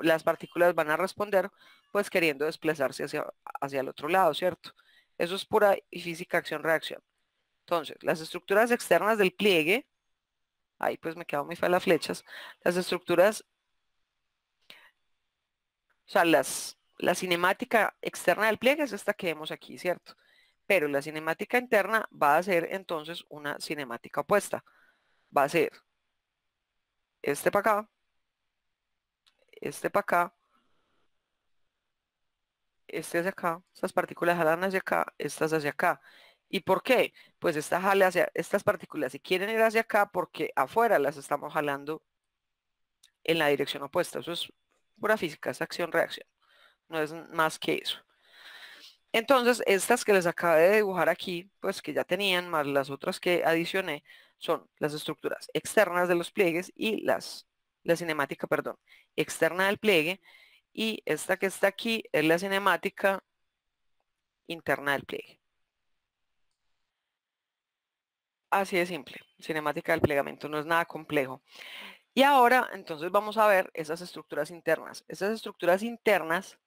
las partículas van a responder pues queriendo desplazarse hacia, hacia el otro lado, ¿cierto? Eso es pura física acción-reacción. Entonces, las estructuras externas del pliegue, ahí pues me quedo muy fea las flechas, las estructuras, o sea, la cinemática externa del pliegue es esta que vemos aquí, ¿cierto? Pero la cinemática interna va a ser entonces una cinemática opuesta. Va a ser este para acá, este para acá, este acá, estas partículas jalan hacia acá, estas hacia acá. ¿Y por qué? Pues estas, jale hacia, estas partículas si quieren ir hacia acá porque afuera las estamos jalando en la dirección opuesta. Eso es pura física, es acción-reacción. No es más que eso. Entonces, estas que les acabé de dibujar aquí, pues que ya tenían, más las otras que adicioné, son las estructuras externas de los pliegues y las, la cinemática, perdón, externa del pliegue y esta que está aquí es la cinemática interna del pliegue. Así de simple, cinemática del plegamiento, no es nada complejo. Y ahora, entonces vamos a ver esas estructuras internas. Esas estructuras internas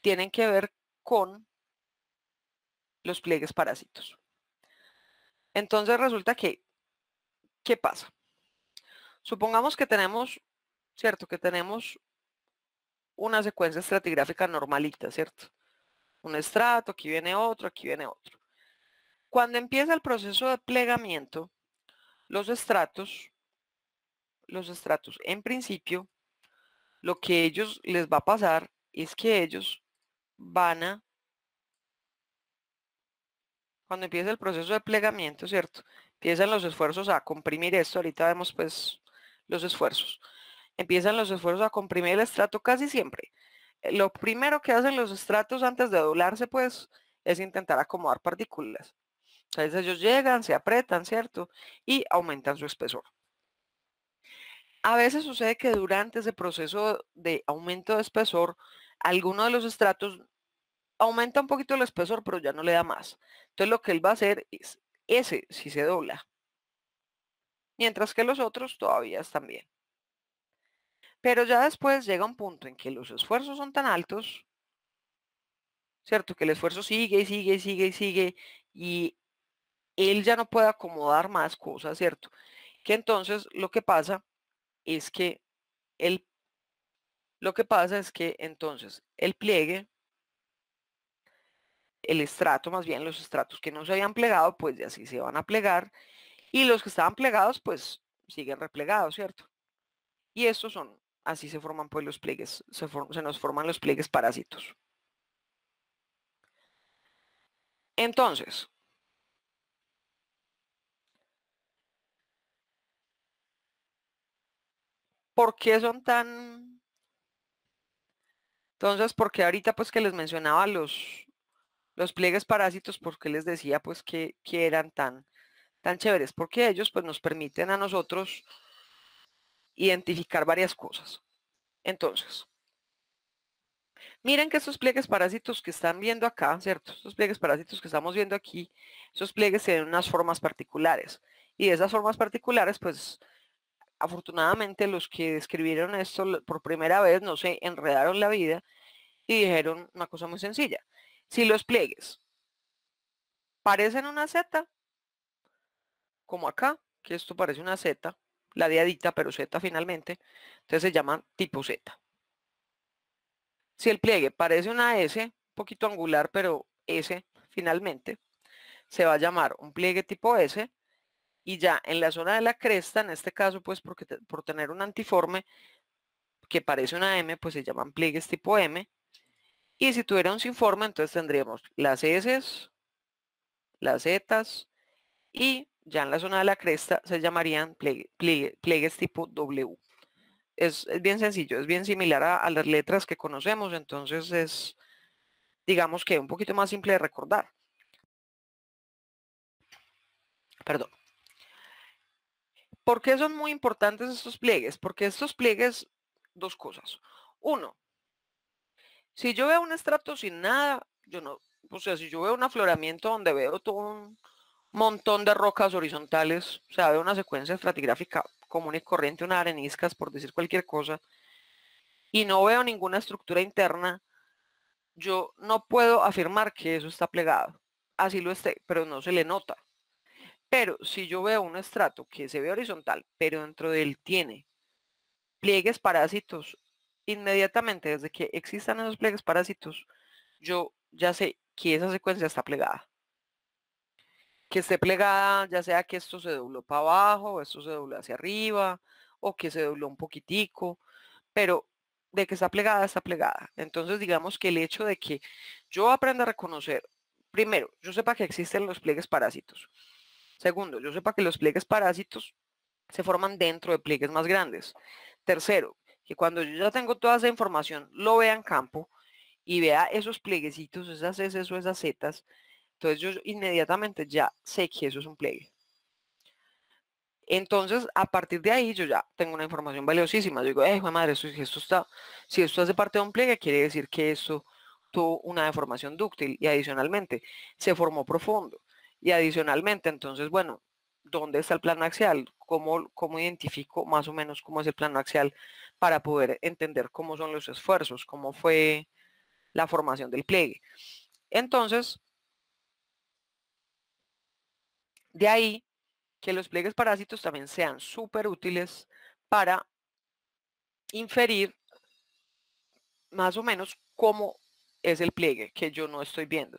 tienen que ver con los pliegues parásitos. Entonces resulta que, ¿qué pasa? Supongamos que tenemos, ¿cierto? Que tenemos una secuencia estratigráfica normalita, ¿cierto? Un estrato, aquí viene otro, aquí viene otro. Cuando empieza el proceso de plegamiento, los estratos, los estratos, en principio, lo que ellos les va a pasar es que ellos van a, cuando empieza el proceso de plegamiento, ¿cierto? Empiezan los esfuerzos a comprimir esto, ahorita vemos pues los esfuerzos empiezan los esfuerzos a comprimir el estrato casi siempre. Eh, lo primero que hacen los estratos antes de doblarse, pues, es intentar acomodar partículas. Entonces ellos llegan, se apretan, ¿cierto? Y aumentan su espesor. A veces sucede que durante ese proceso de aumento de espesor, alguno de los estratos aumenta un poquito el espesor, pero ya no le da más. Entonces lo que él va a hacer es ese, si se dobla. Mientras que los otros todavía están bien. Pero ya después llega un punto en que los esfuerzos son tan altos, ¿cierto? Que el esfuerzo sigue y sigue y sigue y sigue y él ya no puede acomodar más cosas, ¿cierto? Que entonces lo que pasa es que el, lo que pasa es que entonces el pliegue, el estrato, más bien los estratos que no se habían plegado, pues ya así se van a plegar y los que estaban plegados, pues siguen replegados, ¿cierto? Y estos son así se forman pues los pliegues, se, nos forman los pliegues parásitos. Entonces, ¿por qué son tan... Entonces, porque ahorita pues que les mencionaba los, los pliegues parásitos, porque les decía pues que, que eran tan, tan chéveres, porque ellos pues nos permiten a nosotros identificar varias cosas. Entonces, miren que estos pliegues parásitos que están viendo acá, ¿cierto? Estos pliegues parásitos que estamos viendo aquí, esos pliegues tienen unas formas particulares. Y esas formas particulares, pues, afortunadamente los que describieron esto por primera vez no se enredaron la vida y dijeron una cosa muy sencilla. Si los pliegues parecen una Z, como acá, que esto parece una Z, la diadita, pero Z finalmente, entonces se llama tipo Z. Si el pliegue parece una S, un poquito angular, pero S finalmente, se va a llamar un pliegue tipo S, y ya en la zona de la cresta, en este caso, pues porque por tener un antiforme que parece una M, pues se llaman pliegues tipo M, y si tuviera un sinforme, entonces tendríamos las S, las Z y ya en la zona de la cresta, se llamarían pliegues tipo W. Es, bien sencillo, es bien similar a, a, las letras que conocemos, entonces es, digamos que un poquito más simple de recordar. Perdón. ¿Por qué son muy importantes estos pliegues? Porque estos pliegues, dos cosas. Uno, si yo veo un estrato sin nada, yo no, o sea, si yo veo un afloramiento donde veo todo un, montón de rocas horizontales, o sea, de una secuencia estratigráfica común y corriente, una areniscas, por decir cualquier cosa, y no veo ninguna estructura interna, yo no puedo afirmar que eso está plegado. Así lo esté, pero no se le nota. Pero si yo veo un estrato que se ve horizontal, pero dentro de él tiene pliegues parásitos, inmediatamente desde que existan esos pliegues parásitos, yo ya sé que esa secuencia está plegada que esté plegada, ya sea que esto se dobló para abajo, esto se dobló hacia arriba, o que se dobló un poquitico, pero de que está plegada, está plegada. Entonces digamos que el hecho de que yo aprenda a reconocer, primero, yo sepa que existen los pliegues parásitos. Segundo, yo sepa que los pliegues parásitos se forman dentro de pliegues más grandes. Tercero, que cuando yo ya tengo toda esa información, lo vea en campo y vea esos plieguecitos, esas S, esas zetas, entonces yo inmediatamente ya sé que eso es un pliegue. Entonces, a partir de ahí, yo ya tengo una información valiosísima. Yo digo, eh, madre, esto, si esto está, si esto hace parte de un pliegue, quiere decir que esto tuvo una deformación dúctil y adicionalmente se formó profundo. Y adicionalmente, entonces, bueno, ¿dónde está el plano axial? ¿Cómo, ¿Cómo identifico más o menos cómo es el plano axial para poder entender cómo son los esfuerzos, cómo fue la formación del pliegue? Entonces, De ahí que los pliegues parásitos también sean súper útiles para inferir más o menos cómo es el pliegue que yo no estoy viendo.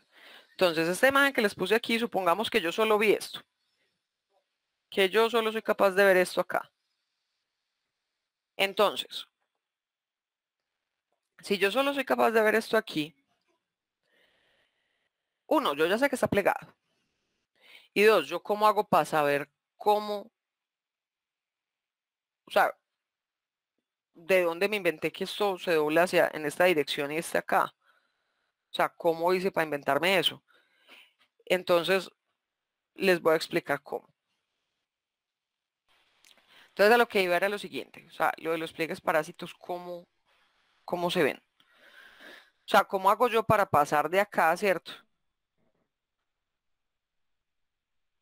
Entonces, esta imagen que les puse aquí, supongamos que yo solo vi esto. Que yo solo soy capaz de ver esto acá. Entonces, si yo solo soy capaz de ver esto aquí, uno, yo ya sé que está plegado. Y dos, ¿yo cómo hago para saber cómo, o sea, de dónde me inventé que esto se dobla hacia, en esta dirección y este acá? O sea, ¿cómo hice para inventarme eso? Entonces, les voy a explicar cómo. Entonces, a lo que iba era lo siguiente, o sea, lo de los pliegues parásitos, ¿cómo, cómo se ven? O sea, ¿cómo hago yo para pasar de acá, cierto?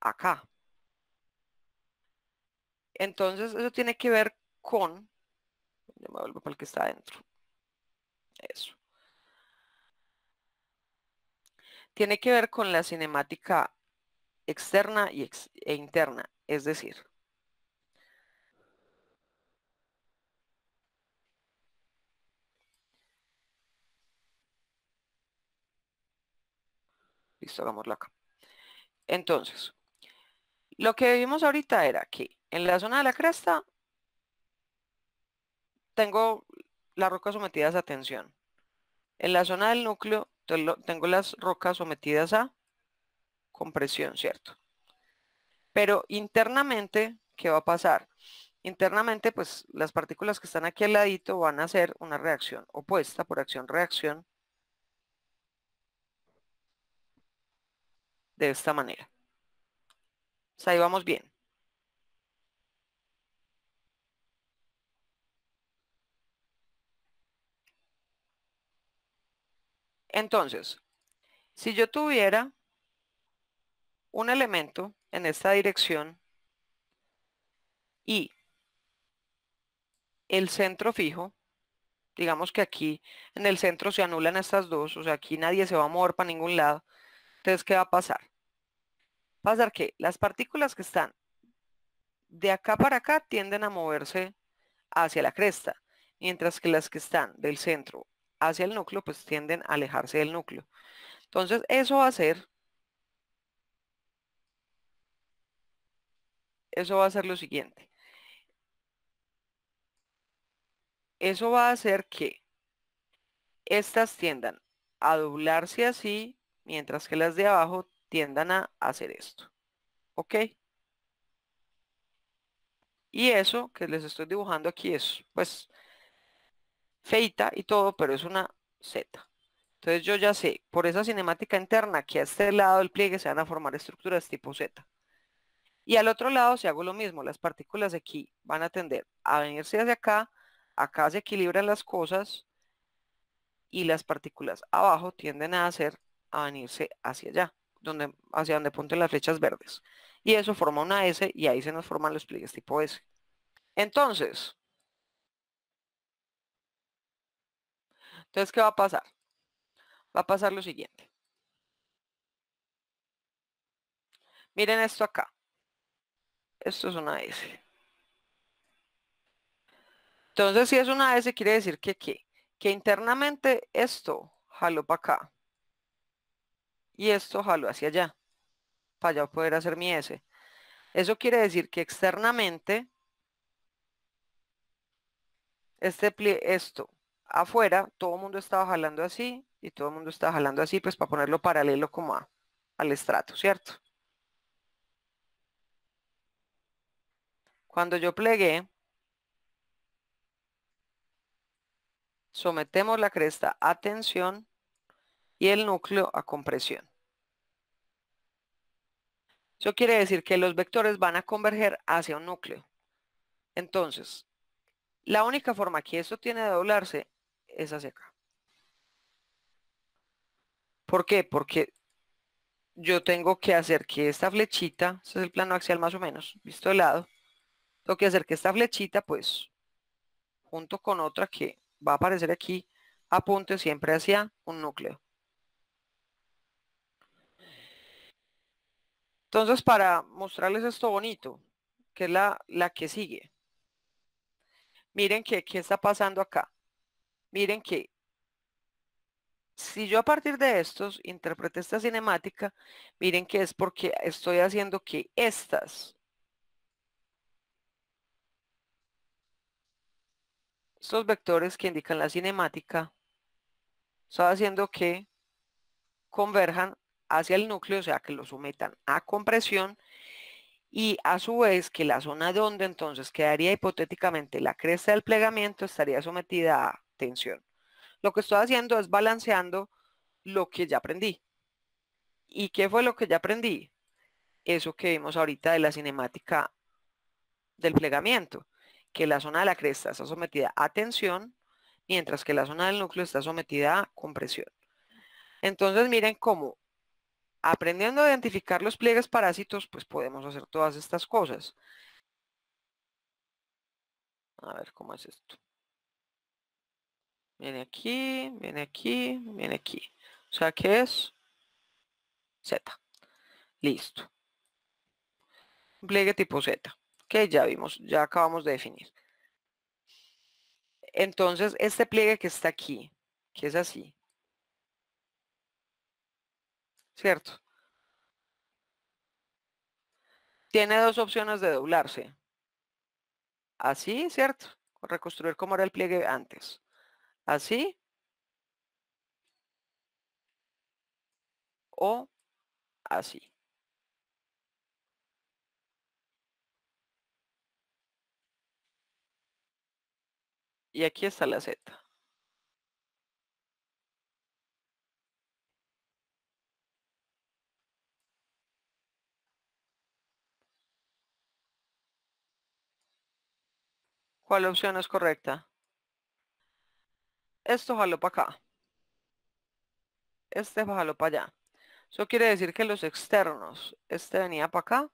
acá. Entonces, eso tiene que ver con, yo me vuelvo para el que está adentro, eso. Tiene que ver con la cinemática externa y e interna, es decir, Listo, hagámoslo acá. Entonces, lo que vimos ahorita era que en la zona de la cresta tengo las rocas sometidas a tensión. En la zona del núcleo tengo las rocas sometidas a compresión, ¿cierto? Pero internamente, ¿qué va a pasar? Internamente, pues las partículas que están aquí al ladito van a hacer una reacción opuesta por acción-reacción de esta manera ahí vamos bien. Entonces, si yo tuviera un elemento en esta dirección y el centro fijo, digamos que aquí en el centro se anulan estas dos, o sea, aquí nadie se va a mover para ningún lado, entonces, ¿qué va a pasar? va a ser que las partículas que están de acá para acá tienden a moverse hacia la cresta, mientras que las que están del centro hacia el núcleo, pues tienden a alejarse del núcleo. Entonces, eso va a ser, eso va a ser lo siguiente. Eso va a hacer que estas tiendan a doblarse así, mientras que las de abajo tiendan a hacer esto. ¿Ok? Y eso que les estoy dibujando aquí es, pues, feita y todo, pero es una Z. Entonces yo ya sé, por esa cinemática interna, que a este lado del pliegue se van a formar estructuras tipo Z. Y al otro lado, si hago lo mismo, las partículas aquí van a tender a venirse hacia acá, acá se equilibran las cosas, y las partículas abajo tienden a hacer a venirse hacia allá donde, hacia donde apunten las flechas verdes. Y eso forma una S y ahí se nos forman los pliegues tipo S. Entonces, entonces ¿qué va a pasar? Va a pasar lo siguiente. Miren esto acá. Esto es una S. Entonces, si es una S, quiere decir que ¿qué? Que internamente esto jaló para acá y esto jalo hacia allá para ya poder hacer mi S. Eso quiere decir que externamente este esto afuera, todo el mundo estaba jalando así y todo el mundo estaba jalando así, pues para ponerlo paralelo como al estrato, ¿cierto? Cuando yo plegué, sometemos la cresta a tensión y el núcleo a compresión. Eso quiere decir que los vectores van a converger hacia un núcleo. Entonces, la única forma que esto tiene de doblarse es hacia acá. ¿Por qué? Porque yo tengo que hacer que esta flechita, este es el plano axial más o menos, visto de lado, tengo que hacer que esta flechita, pues, junto con otra que va a aparecer aquí, apunte siempre hacia un núcleo. Entonces, para mostrarles esto bonito, que es la, que sigue. Miren que qué está pasando acá. Miren que si yo a partir de estos interprete esta cinemática, miren que es porque estoy haciendo que estas, estos vectores que indican la cinemática, estoy haciendo que converjan hacia el núcleo, o sea, que lo sometan a compresión y a su vez que la zona donde entonces quedaría hipotéticamente la cresta del plegamiento estaría sometida a tensión. Lo que estoy haciendo es balanceando lo que ya aprendí. ¿Y qué fue lo que ya aprendí? Eso que vimos ahorita de la cinemática del plegamiento, que la zona de la cresta está sometida a tensión, mientras que la zona del núcleo está sometida a compresión. Entonces miren cómo aprendiendo a identificar los pliegues parásitos, pues podemos hacer todas estas cosas. A ver cómo es esto. Viene aquí, viene aquí, viene aquí. O sea que es Z. Listo. Pliegue tipo Z, que ya vimos, ya acabamos de definir. Entonces, este pliegue que está aquí, que es así, ¿cierto? Tiene dos opciones de doblarse. Así, ¿cierto? Reconstruir como era el pliegue antes. Así. O así. Y aquí está la Z. ¿Cuál opción es correcta? Esto jalo para acá. Este jalo para allá. Eso quiere decir que los externos, este venía para acá,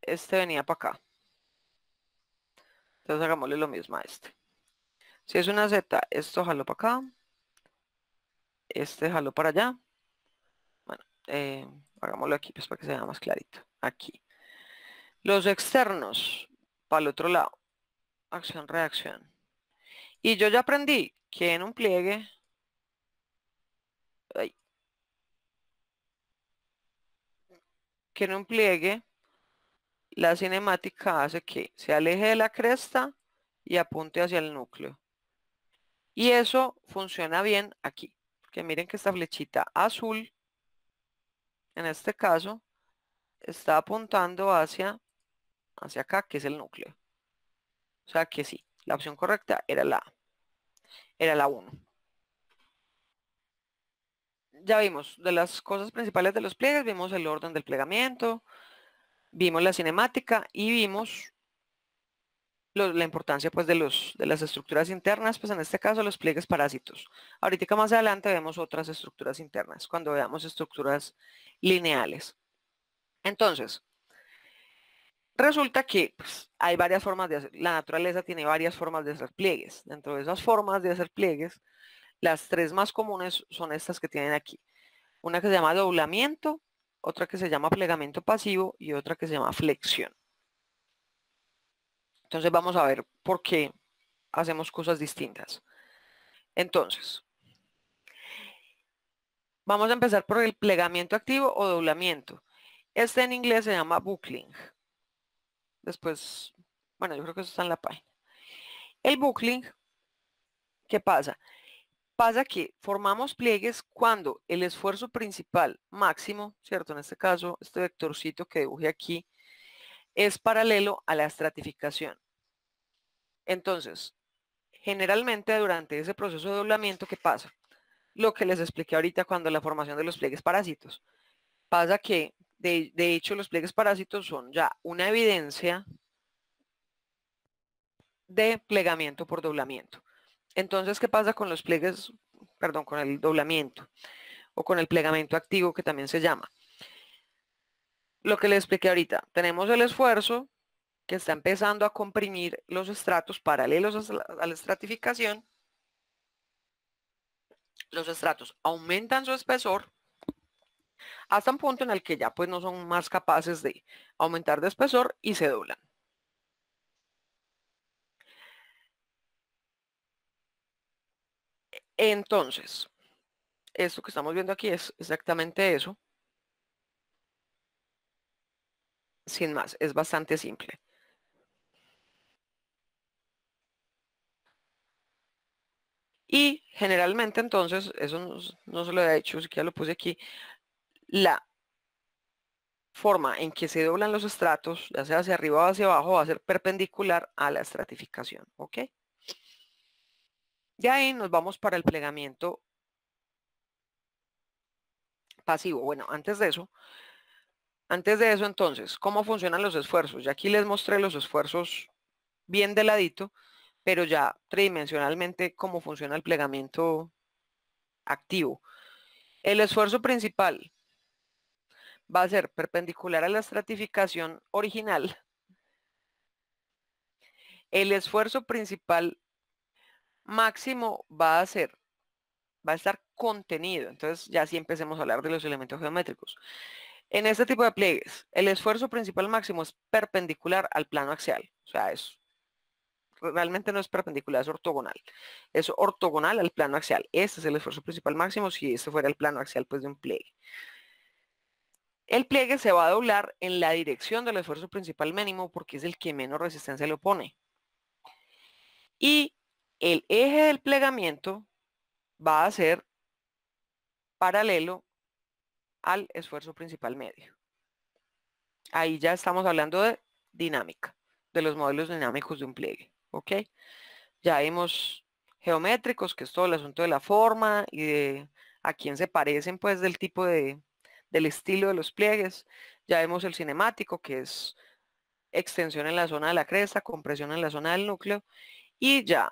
este venía para acá. Entonces hagámosle lo mismo a este. Si es una Z, esto jalo para acá, este jalo para allá. Bueno, eh, hagámoslo aquí pues para que se vea más clarito. Aquí. Los externos, para el otro lado. Acción, reacción. Y yo ya aprendí que en un pliegue... que en un pliegue la cinemática hace que se aleje de la cresta y apunte hacia el núcleo. Y eso funciona bien aquí. Que miren que esta flechita azul, en este caso, está apuntando hacia hacia acá, que es el núcleo. O sea que sí, la opción correcta era la Era la 1. Ya vimos, de las cosas principales de los pliegues, vimos el orden del plegamiento, vimos la cinemática y vimos la importancia pues, de, los, de las estructuras internas, pues en este caso los pliegues parásitos. Ahorita más adelante vemos otras estructuras internas, cuando veamos estructuras lineales. Entonces, Resulta que pues, hay varias formas de hacer, la naturaleza tiene varias formas de hacer pliegues. Dentro de esas formas de hacer pliegues, las tres más comunes son estas que tienen aquí. Una que se llama doblamiento, otra que se llama plegamiento pasivo y otra que se llama flexión. Entonces vamos a ver por qué hacemos cosas distintas. Entonces, vamos a empezar por el plegamiento activo o doblamiento. Este en inglés se llama buckling. Después, bueno, yo creo que eso está en la página. El buckling, ¿qué pasa? Pasa que formamos pliegues cuando el esfuerzo principal máximo, ¿cierto? En este caso, este vectorcito que dibujé aquí, es paralelo a la estratificación. Entonces, generalmente durante ese proceso de doblamiento, ¿qué pasa? Lo que les expliqué ahorita cuando la formación de los pliegues parásitos. Pasa que de, hecho, los pliegues parásitos son ya una evidencia de plegamiento por doblamiento. Entonces, ¿qué pasa con los pliegues, perdón, con el doblamiento o con el plegamiento activo que también se llama? Lo que les expliqué ahorita, tenemos el esfuerzo que está empezando a comprimir los estratos paralelos a la estratificación. Los estratos aumentan su espesor hasta un punto en el que ya pues no son más capaces de aumentar de espesor y se doblan. Entonces, esto que estamos viendo aquí es exactamente eso. Sin más, es bastante simple. Y generalmente entonces, eso no, se lo he hecho, siquiera lo puse aquí, la forma en que se doblan los estratos, ya sea hacia arriba o hacia abajo, va a ser perpendicular a la estratificación. ¿ok? De ahí nos vamos para el plegamiento pasivo. Bueno, antes de eso, antes de eso entonces, ¿cómo funcionan los esfuerzos? Ya aquí les mostré los esfuerzos bien de ladito, pero ya tridimensionalmente cómo funciona el plegamiento activo. El esfuerzo principal va a ser perpendicular a la estratificación original. El esfuerzo principal máximo va a ser, va a estar contenido. Entonces ya sí empecemos a hablar de los elementos geométricos. En este tipo de pliegues, el esfuerzo principal máximo es perpendicular al plano axial. O sea, es realmente no es perpendicular, es ortogonal. Es ortogonal al plano axial. Este es el esfuerzo principal máximo si este fuera el plano axial pues, de un pliegue. El pliegue se va a doblar en la dirección del esfuerzo principal mínimo porque es el que menos resistencia le opone. Y el eje del plegamiento va a ser paralelo al esfuerzo principal medio. Ahí ya estamos hablando de dinámica, de los modelos dinámicos de un pliegue. Ya vimos geométricos, que es todo el asunto de la forma y de a quién se parecen, pues, del tipo de, del estilo de los pliegues. Ya vemos el cinemático, que es extensión en la zona de la cresta, compresión en la zona del núcleo. Y ya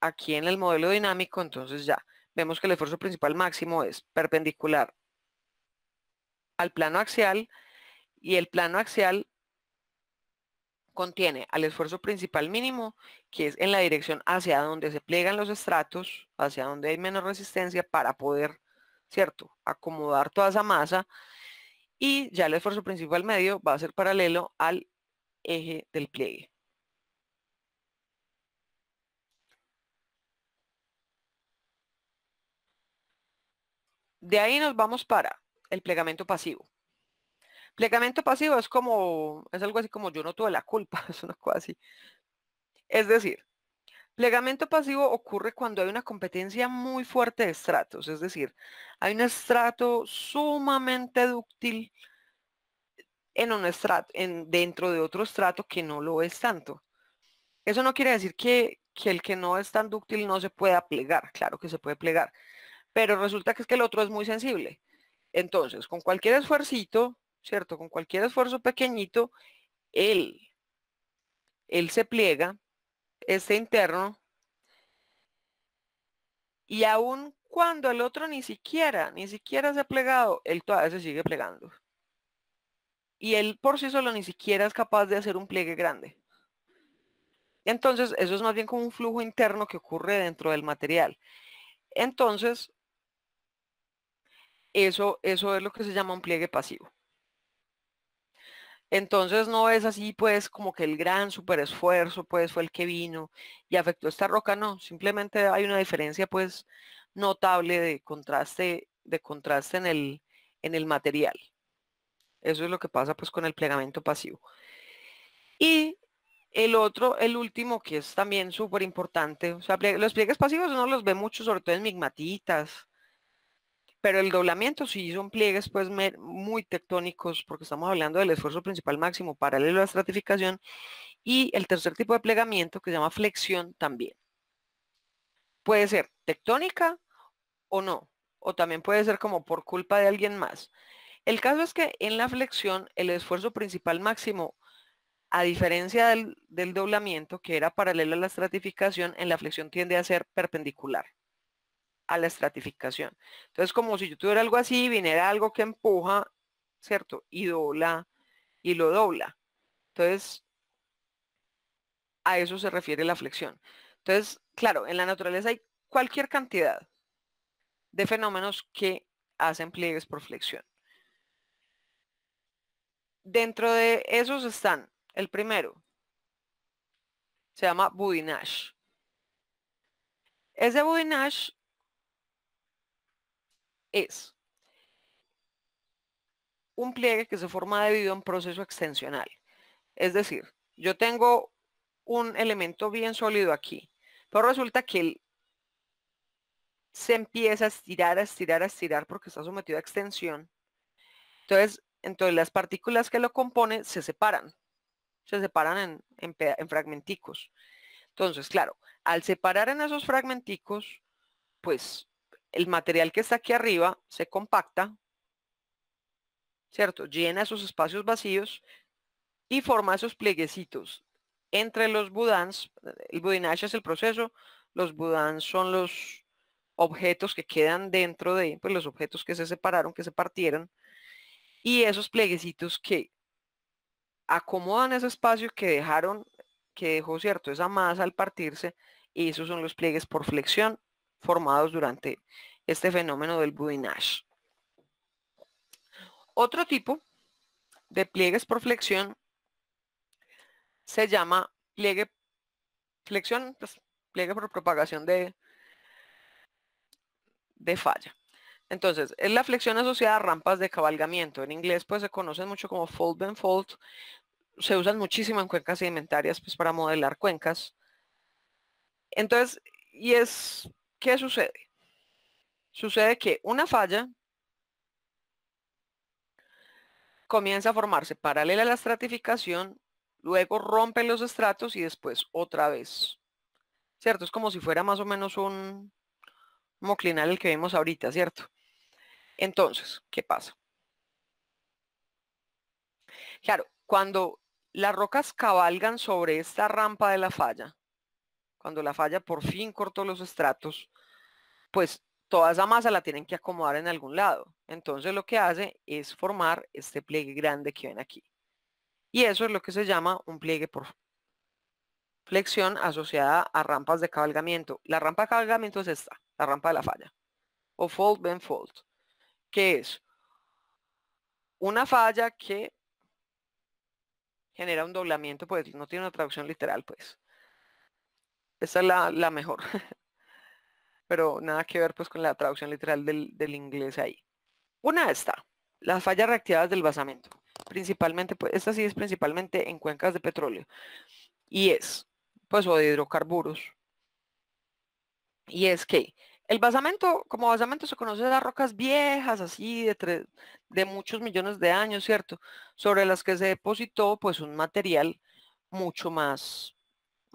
aquí en el modelo dinámico, entonces ya vemos que el esfuerzo principal máximo es perpendicular al plano axial y el plano axial contiene al esfuerzo principal mínimo, que es en la dirección hacia donde se pliegan los estratos, hacia donde hay menos resistencia para poder ¿cierto? Acomodar toda esa masa y ya el esfuerzo principal medio va a ser paralelo al eje del pliegue. De ahí nos vamos para el plegamento pasivo. Plegamento pasivo es como, es algo así como yo no tuve la culpa, <laughs> es una cosa así. Es decir, Plegamiento pasivo ocurre cuando hay una competencia muy fuerte de estratos, es decir, hay un estrato sumamente dúctil en un estrato, dentro de otro estrato que no lo es tanto. Eso no quiere decir que, el que no es tan dúctil no se pueda plegar, claro que se puede plegar, pero resulta que es que el otro es muy sensible. Entonces, con cualquier esfuercito, ¿cierto? Con cualquier esfuerzo pequeñito, él, él se pliega este interno, y aun cuando el otro ni siquiera, ni siquiera se ha plegado, él todavía se sigue plegando. Y él por sí solo ni siquiera es capaz de hacer un pliegue grande. Entonces, eso es más bien como un flujo interno que ocurre dentro del material. Entonces, eso, eso es lo que se llama un pliegue pasivo. Entonces no es así, pues, como que el gran super esfuerzo, pues, fue el que vino y afectó esta roca, no, simplemente hay una diferencia, pues, notable de contraste, de contraste en el, en el material. Eso es lo que pasa, pues, con el plegamento pasivo. Y el otro, el último, que es también súper importante, o sea, los pliegues pasivos uno los ve mucho, sobre todo en migmatitas, pero el doblamiento si son pliegues pues muy tectónicos porque estamos hablando del esfuerzo principal máximo paralelo a la estratificación y el tercer tipo de plegamiento que se llama flexión también. Puede ser tectónica o no, o también puede ser como por culpa de alguien más. El caso es que en la flexión el esfuerzo principal máximo a diferencia del, doblamiento, que era paralelo a la estratificación, en la flexión tiende a ser perpendicular a la estratificación. Entonces, como si yo tuviera algo así, viniera algo que empuja, ¿cierto? Y dobla, y lo dobla. Entonces, a eso se refiere la flexión. Entonces, claro, en la naturaleza hay cualquier cantidad de fenómenos que hacen pliegues por flexión. Dentro de esos están, el primero, se llama budinage. Ese Budinash, es un pliegue que se forma debido a un proceso extensional. Es decir, yo tengo un elemento bien sólido aquí, pero resulta que él se empieza a estirar, a estirar, a estirar porque está sometido a extensión. Entonces, entonces las partículas que lo componen se separan, se separan en, en fragmenticos. Entonces, claro, al separar en esos fragmenticos, pues el material que está aquí arriba se compacta, ¿cierto? Llena esos espacios vacíos y forma esos plieguecitos. Entre los budans, el budinash es el proceso, los budans son los objetos que quedan dentro de pues, los objetos que se separaron, que se partieron, y esos plieguecitos que acomodan ese espacio que dejaron, que dejó, ¿cierto? Esa masa al partirse, y esos son los pliegues por flexión formados durante este fenómeno del budinage. Otro tipo de pliegues por flexión se llama pliegue flexión, pues, pliegue por propagación de, de falla. Entonces, es la flexión asociada a rampas de cabalgamiento. En inglés pues se conocen mucho como fold and fold. Se usan muchísimo en cuencas sedimentarias pues para modelar cuencas. Entonces, y es ¿Qué sucede? Sucede que una falla comienza a formarse paralela a la estratificación, luego rompe los estratos y después otra vez. ¿Cierto? Es como si fuera más o menos un moclinal el que vemos ahorita, ¿cierto? Entonces, ¿qué pasa? Claro, cuando las rocas cabalgan sobre esta rampa de la falla, cuando la falla por fin cortó los estratos, pues toda esa masa la tienen que acomodar en algún lado. Entonces lo que hace es formar este pliegue grande que ven aquí. Y eso es lo que se llama un pliegue por flexión asociada a rampas de cabalgamiento. La rampa de cabalgamiento es esta, la rampa de la falla, o fold bend fold, que es una falla que genera un doblamiento, pues no tiene una traducción literal, pues. Esta es la, mejor. <laughs> Pero nada que ver pues con la traducción literal del, inglés ahí. Una está, las fallas reactivas del basamento. Principalmente, pues esta sí es principalmente en cuencas de petróleo. Y es, pues, o de hidrocarburos. Y es que el basamento, como basamento se conoce las rocas viejas, así, de, de muchos millones de años, ¿cierto? Sobre las que se depositó, pues, un material mucho más,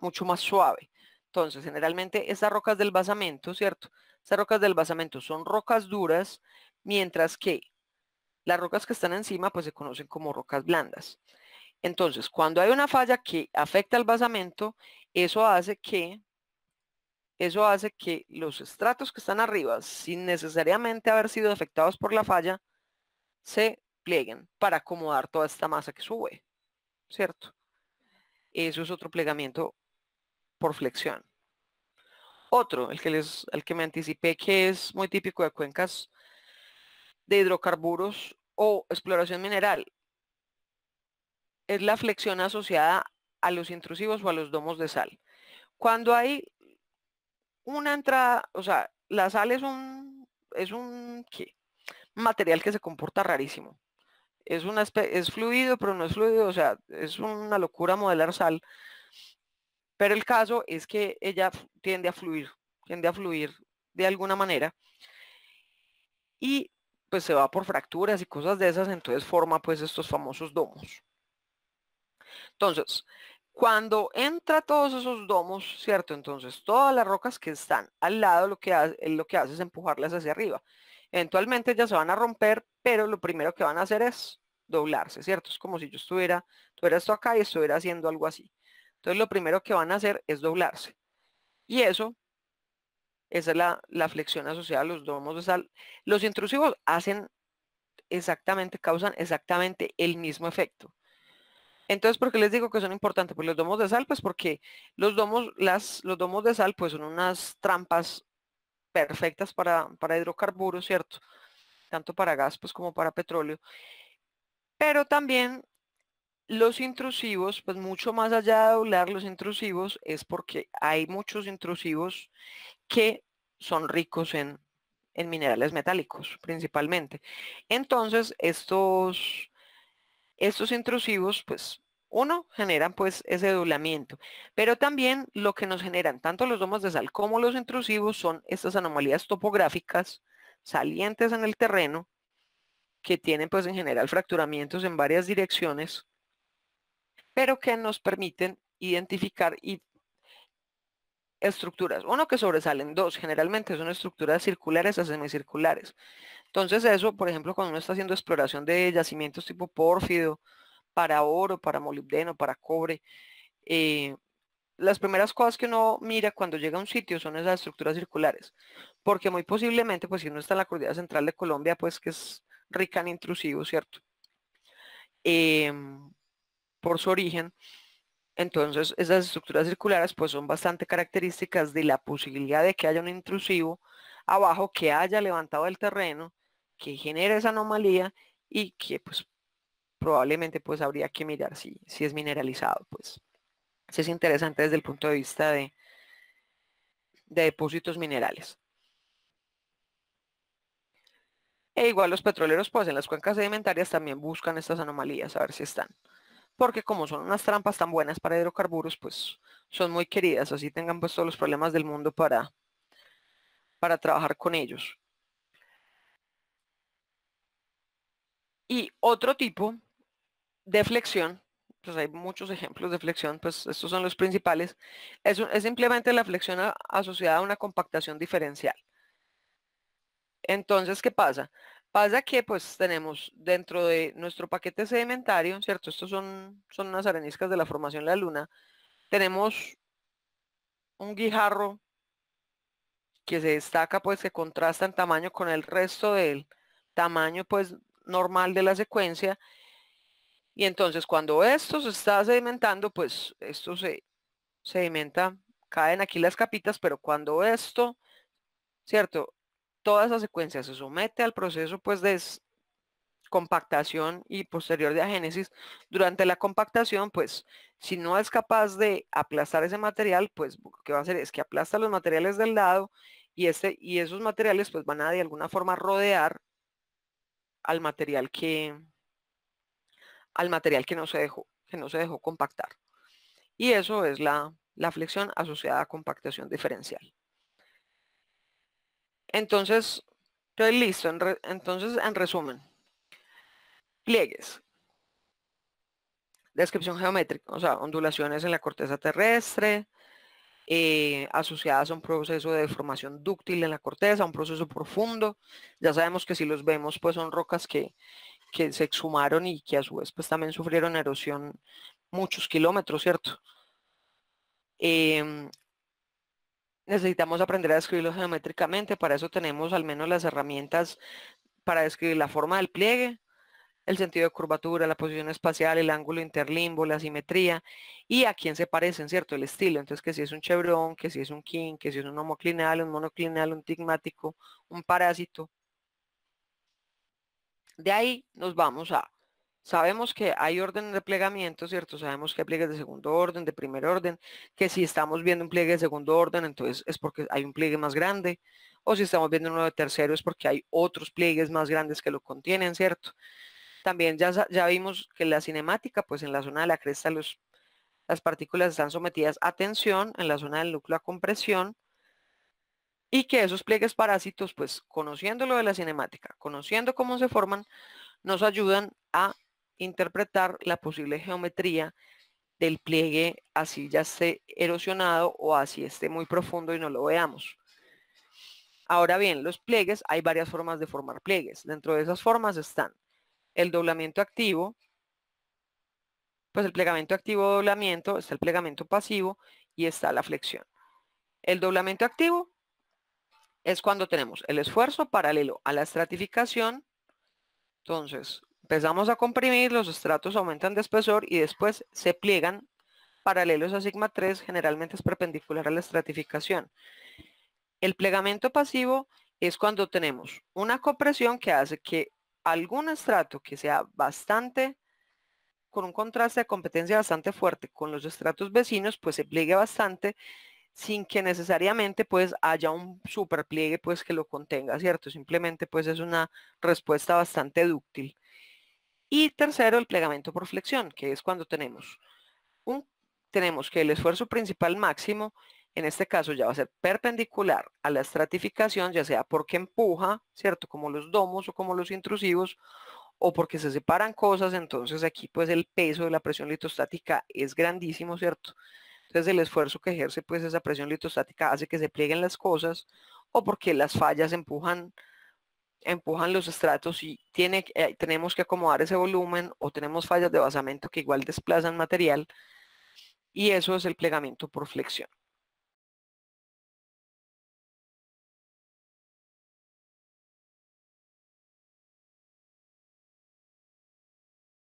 mucho más suave. Entonces, generalmente estas rocas del basamento, ¿cierto? Esas rocas del basamento son rocas duras, mientras que las rocas que están encima pues se conocen como rocas blandas. Entonces, cuando hay una falla que afecta al basamento, eso hace que eso hace que los estratos que están arriba, sin necesariamente haber sido afectados por la falla, se plieguen para acomodar toda esta masa que sube, ¿cierto? Eso es otro plegamiento por flexión. Otro, el que, les, el que me anticipé que es muy típico de cuencas de hidrocarburos o exploración mineral, es la flexión asociada a los intrusivos o a los domos de sal. Cuando hay una entrada, o sea, la sal es un, es un material que se comporta rarísimo. Es, una, es fluido, pero no es fluido, o sea, es una locura modelar sal pero el caso es que ella tiende a fluir, tiende a fluir de alguna manera. Y pues se va por fracturas y cosas de esas, entonces forma pues estos famosos domos. Entonces, cuando entra todos esos domos, ¿cierto? Entonces todas las rocas que están al lado lo que hace, eh, lo que es empujarlas hacia arriba. Eventualmente ya se van a romper, pero lo primero que van a hacer es doblarse, ¿cierto? Es como si yo estuviera, tuviera esto acá y estuviera haciendo algo así. Entonces lo primero que van a hacer es doblarse. Y eso, esa es la, flexión asociada a los domos de sal. Los intrusivos hacen exactamente, causan exactamente el mismo efecto. Entonces, ¿por qué les digo que son importantes? Pues los domos de sal, pues porque los domos, las, los domos de sal, pues son unas trampas perfectas para, para hidrocarburos, ¿cierto? Tanto para gas, pues como para petróleo. Pero también los intrusivos, pues mucho más allá de doblar los intrusivos, es porque hay muchos intrusivos que son ricos en, minerales metálicos principalmente. Entonces, estos, estos intrusivos, pues uno, generan pues ese doblamiento, pero también lo que nos generan tanto los domos de sal como los intrusivos son estas anomalías topográficas salientes en el terreno que tienen pues en general fracturamientos en varias direcciones pero que nos permiten identificar y estructuras. Uno que sobresalen, dos, generalmente son estructuras circulares a semicirculares. Entonces eso, por ejemplo, cuando uno está haciendo exploración de yacimientos tipo pórfido, para oro, para molibdeno, para cobre, eh, las primeras cosas que uno mira cuando llega a un sitio son esas estructuras circulares, porque muy posiblemente, pues si uno está en la cordillera central de Colombia, pues que es rica en intrusivos, ¿cierto? Eh, por su origen. Entonces, esas estructuras circulares pues son bastante características de la posibilidad de que haya un intrusivo abajo que haya levantado el terreno, que genere esa anomalía y que pues probablemente pues habría que mirar si, es mineralizado. Pues eso es interesante desde el punto de vista de, de depósitos minerales. E igual los petroleros pues en las cuencas sedimentarias también buscan estas anomalías a ver si están porque como son unas trampas tan buenas para hidrocarburos, pues son muy queridas, así tengan pues todos los problemas del mundo para, para trabajar con ellos. Y otro tipo de flexión, pues hay muchos ejemplos de flexión, pues estos son los principales, es, simplemente la flexión asociada a una compactación diferencial. Entonces, ¿qué pasa? Pasa que pues tenemos dentro de nuestro paquete sedimentario, ¿cierto? Estos son, son unas areniscas de la formación La Luna. Tenemos un guijarro que se destaca, pues que contrasta en tamaño con el resto del tamaño pues normal de la secuencia. Y entonces cuando esto se está sedimentando, pues esto se sedimenta, caen aquí las capitas, pero cuando esto, ¿cierto? toda esa secuencia se somete al proceso pues de compactación y posterior diagénesis, durante la compactación, pues si no es capaz de aplastar ese material, pues lo que va a hacer es que aplasta los materiales del lado y, y esos materiales pues van a de alguna forma rodear al material que, al material que no se dejó, que no se dejó compactar. Y eso es la, la flexión asociada a compactación diferencial. Entonces, listo, entonces en resumen, pliegues, descripción geométrica, o sea, ondulaciones en la corteza terrestre, eh, asociadas a un proceso de deformación dúctil en la corteza, un proceso profundo, ya sabemos que si los vemos pues son rocas que, que se exhumaron y que a su vez pues también sufrieron erosión muchos kilómetros, ¿cierto? Em, necesitamos aprender a describirlo geométricamente, para eso tenemos al menos las herramientas para describir la forma del pliegue, el sentido de curvatura, la posición espacial, el ángulo interlimbo, la simetría y a quién se parecen, ¿cierto? El estilo. Entonces, que si es un chevrón, que si es un king, que si es un homoclinal, un monoclinal, un tigmático, un parásito. De ahí nos vamos a Sabemos que hay orden de plegamiento, ¿cierto? Sabemos que hay pliegues de segundo orden, de primer orden, que si estamos viendo un pliegue de segundo orden, entonces es porque hay un pliegue más grande, o si estamos viendo uno de tercero es porque hay otros pliegues más grandes que lo contienen, ¿cierto? También ya, ya vimos que la cinemática, pues en la zona de la cresta los, las partículas están sometidas a tensión, en la zona del núcleo a compresión, y que esos pliegues parásitos, pues conociendo lo de la cinemática, conociendo cómo se forman, nos ayudan a interpretar la posible geometría del pliegue así ya esté erosionado o así esté muy profundo y no lo veamos. Ahora bien, los pliegues, hay varias formas de formar pliegues. Dentro de esas formas están el doblamiento activo, pues el plegamiento activo doblamiento, está el plegamiento pasivo y está la flexión. El doblamiento activo es cuando tenemos el esfuerzo paralelo a la estratificación, entonces empezamos a comprimir, los estratos aumentan de espesor y después se pliegan paralelos a sigma 3, generalmente es perpendicular a la estratificación. El plegamiento pasivo es cuando tenemos una compresión que hace que algún estrato que sea bastante, con un contraste de competencia bastante fuerte con los estratos vecinos, pues se pliegue bastante sin que necesariamente pues haya un superpliegue pues que lo contenga, ¿cierto? Simplemente pues es una respuesta bastante dúctil. Y tercero, el plegamiento por flexión, que es cuando tenemos, un, tenemos que el esfuerzo principal máximo, en este caso ya va a ser perpendicular a la estratificación, ya sea porque empuja, ¿cierto? Como los domos o como los intrusivos, o porque se separan cosas, entonces aquí pues el peso de la presión litostática es grandísimo, ¿cierto? Entonces el esfuerzo que ejerce pues esa presión litostática hace que se plieguen las cosas, o porque las fallas empujan empujan los estratos y tiene, eh, tenemos que acomodar ese volumen o tenemos fallas de basamento que igual desplazan material y eso es el plegamiento por flexión.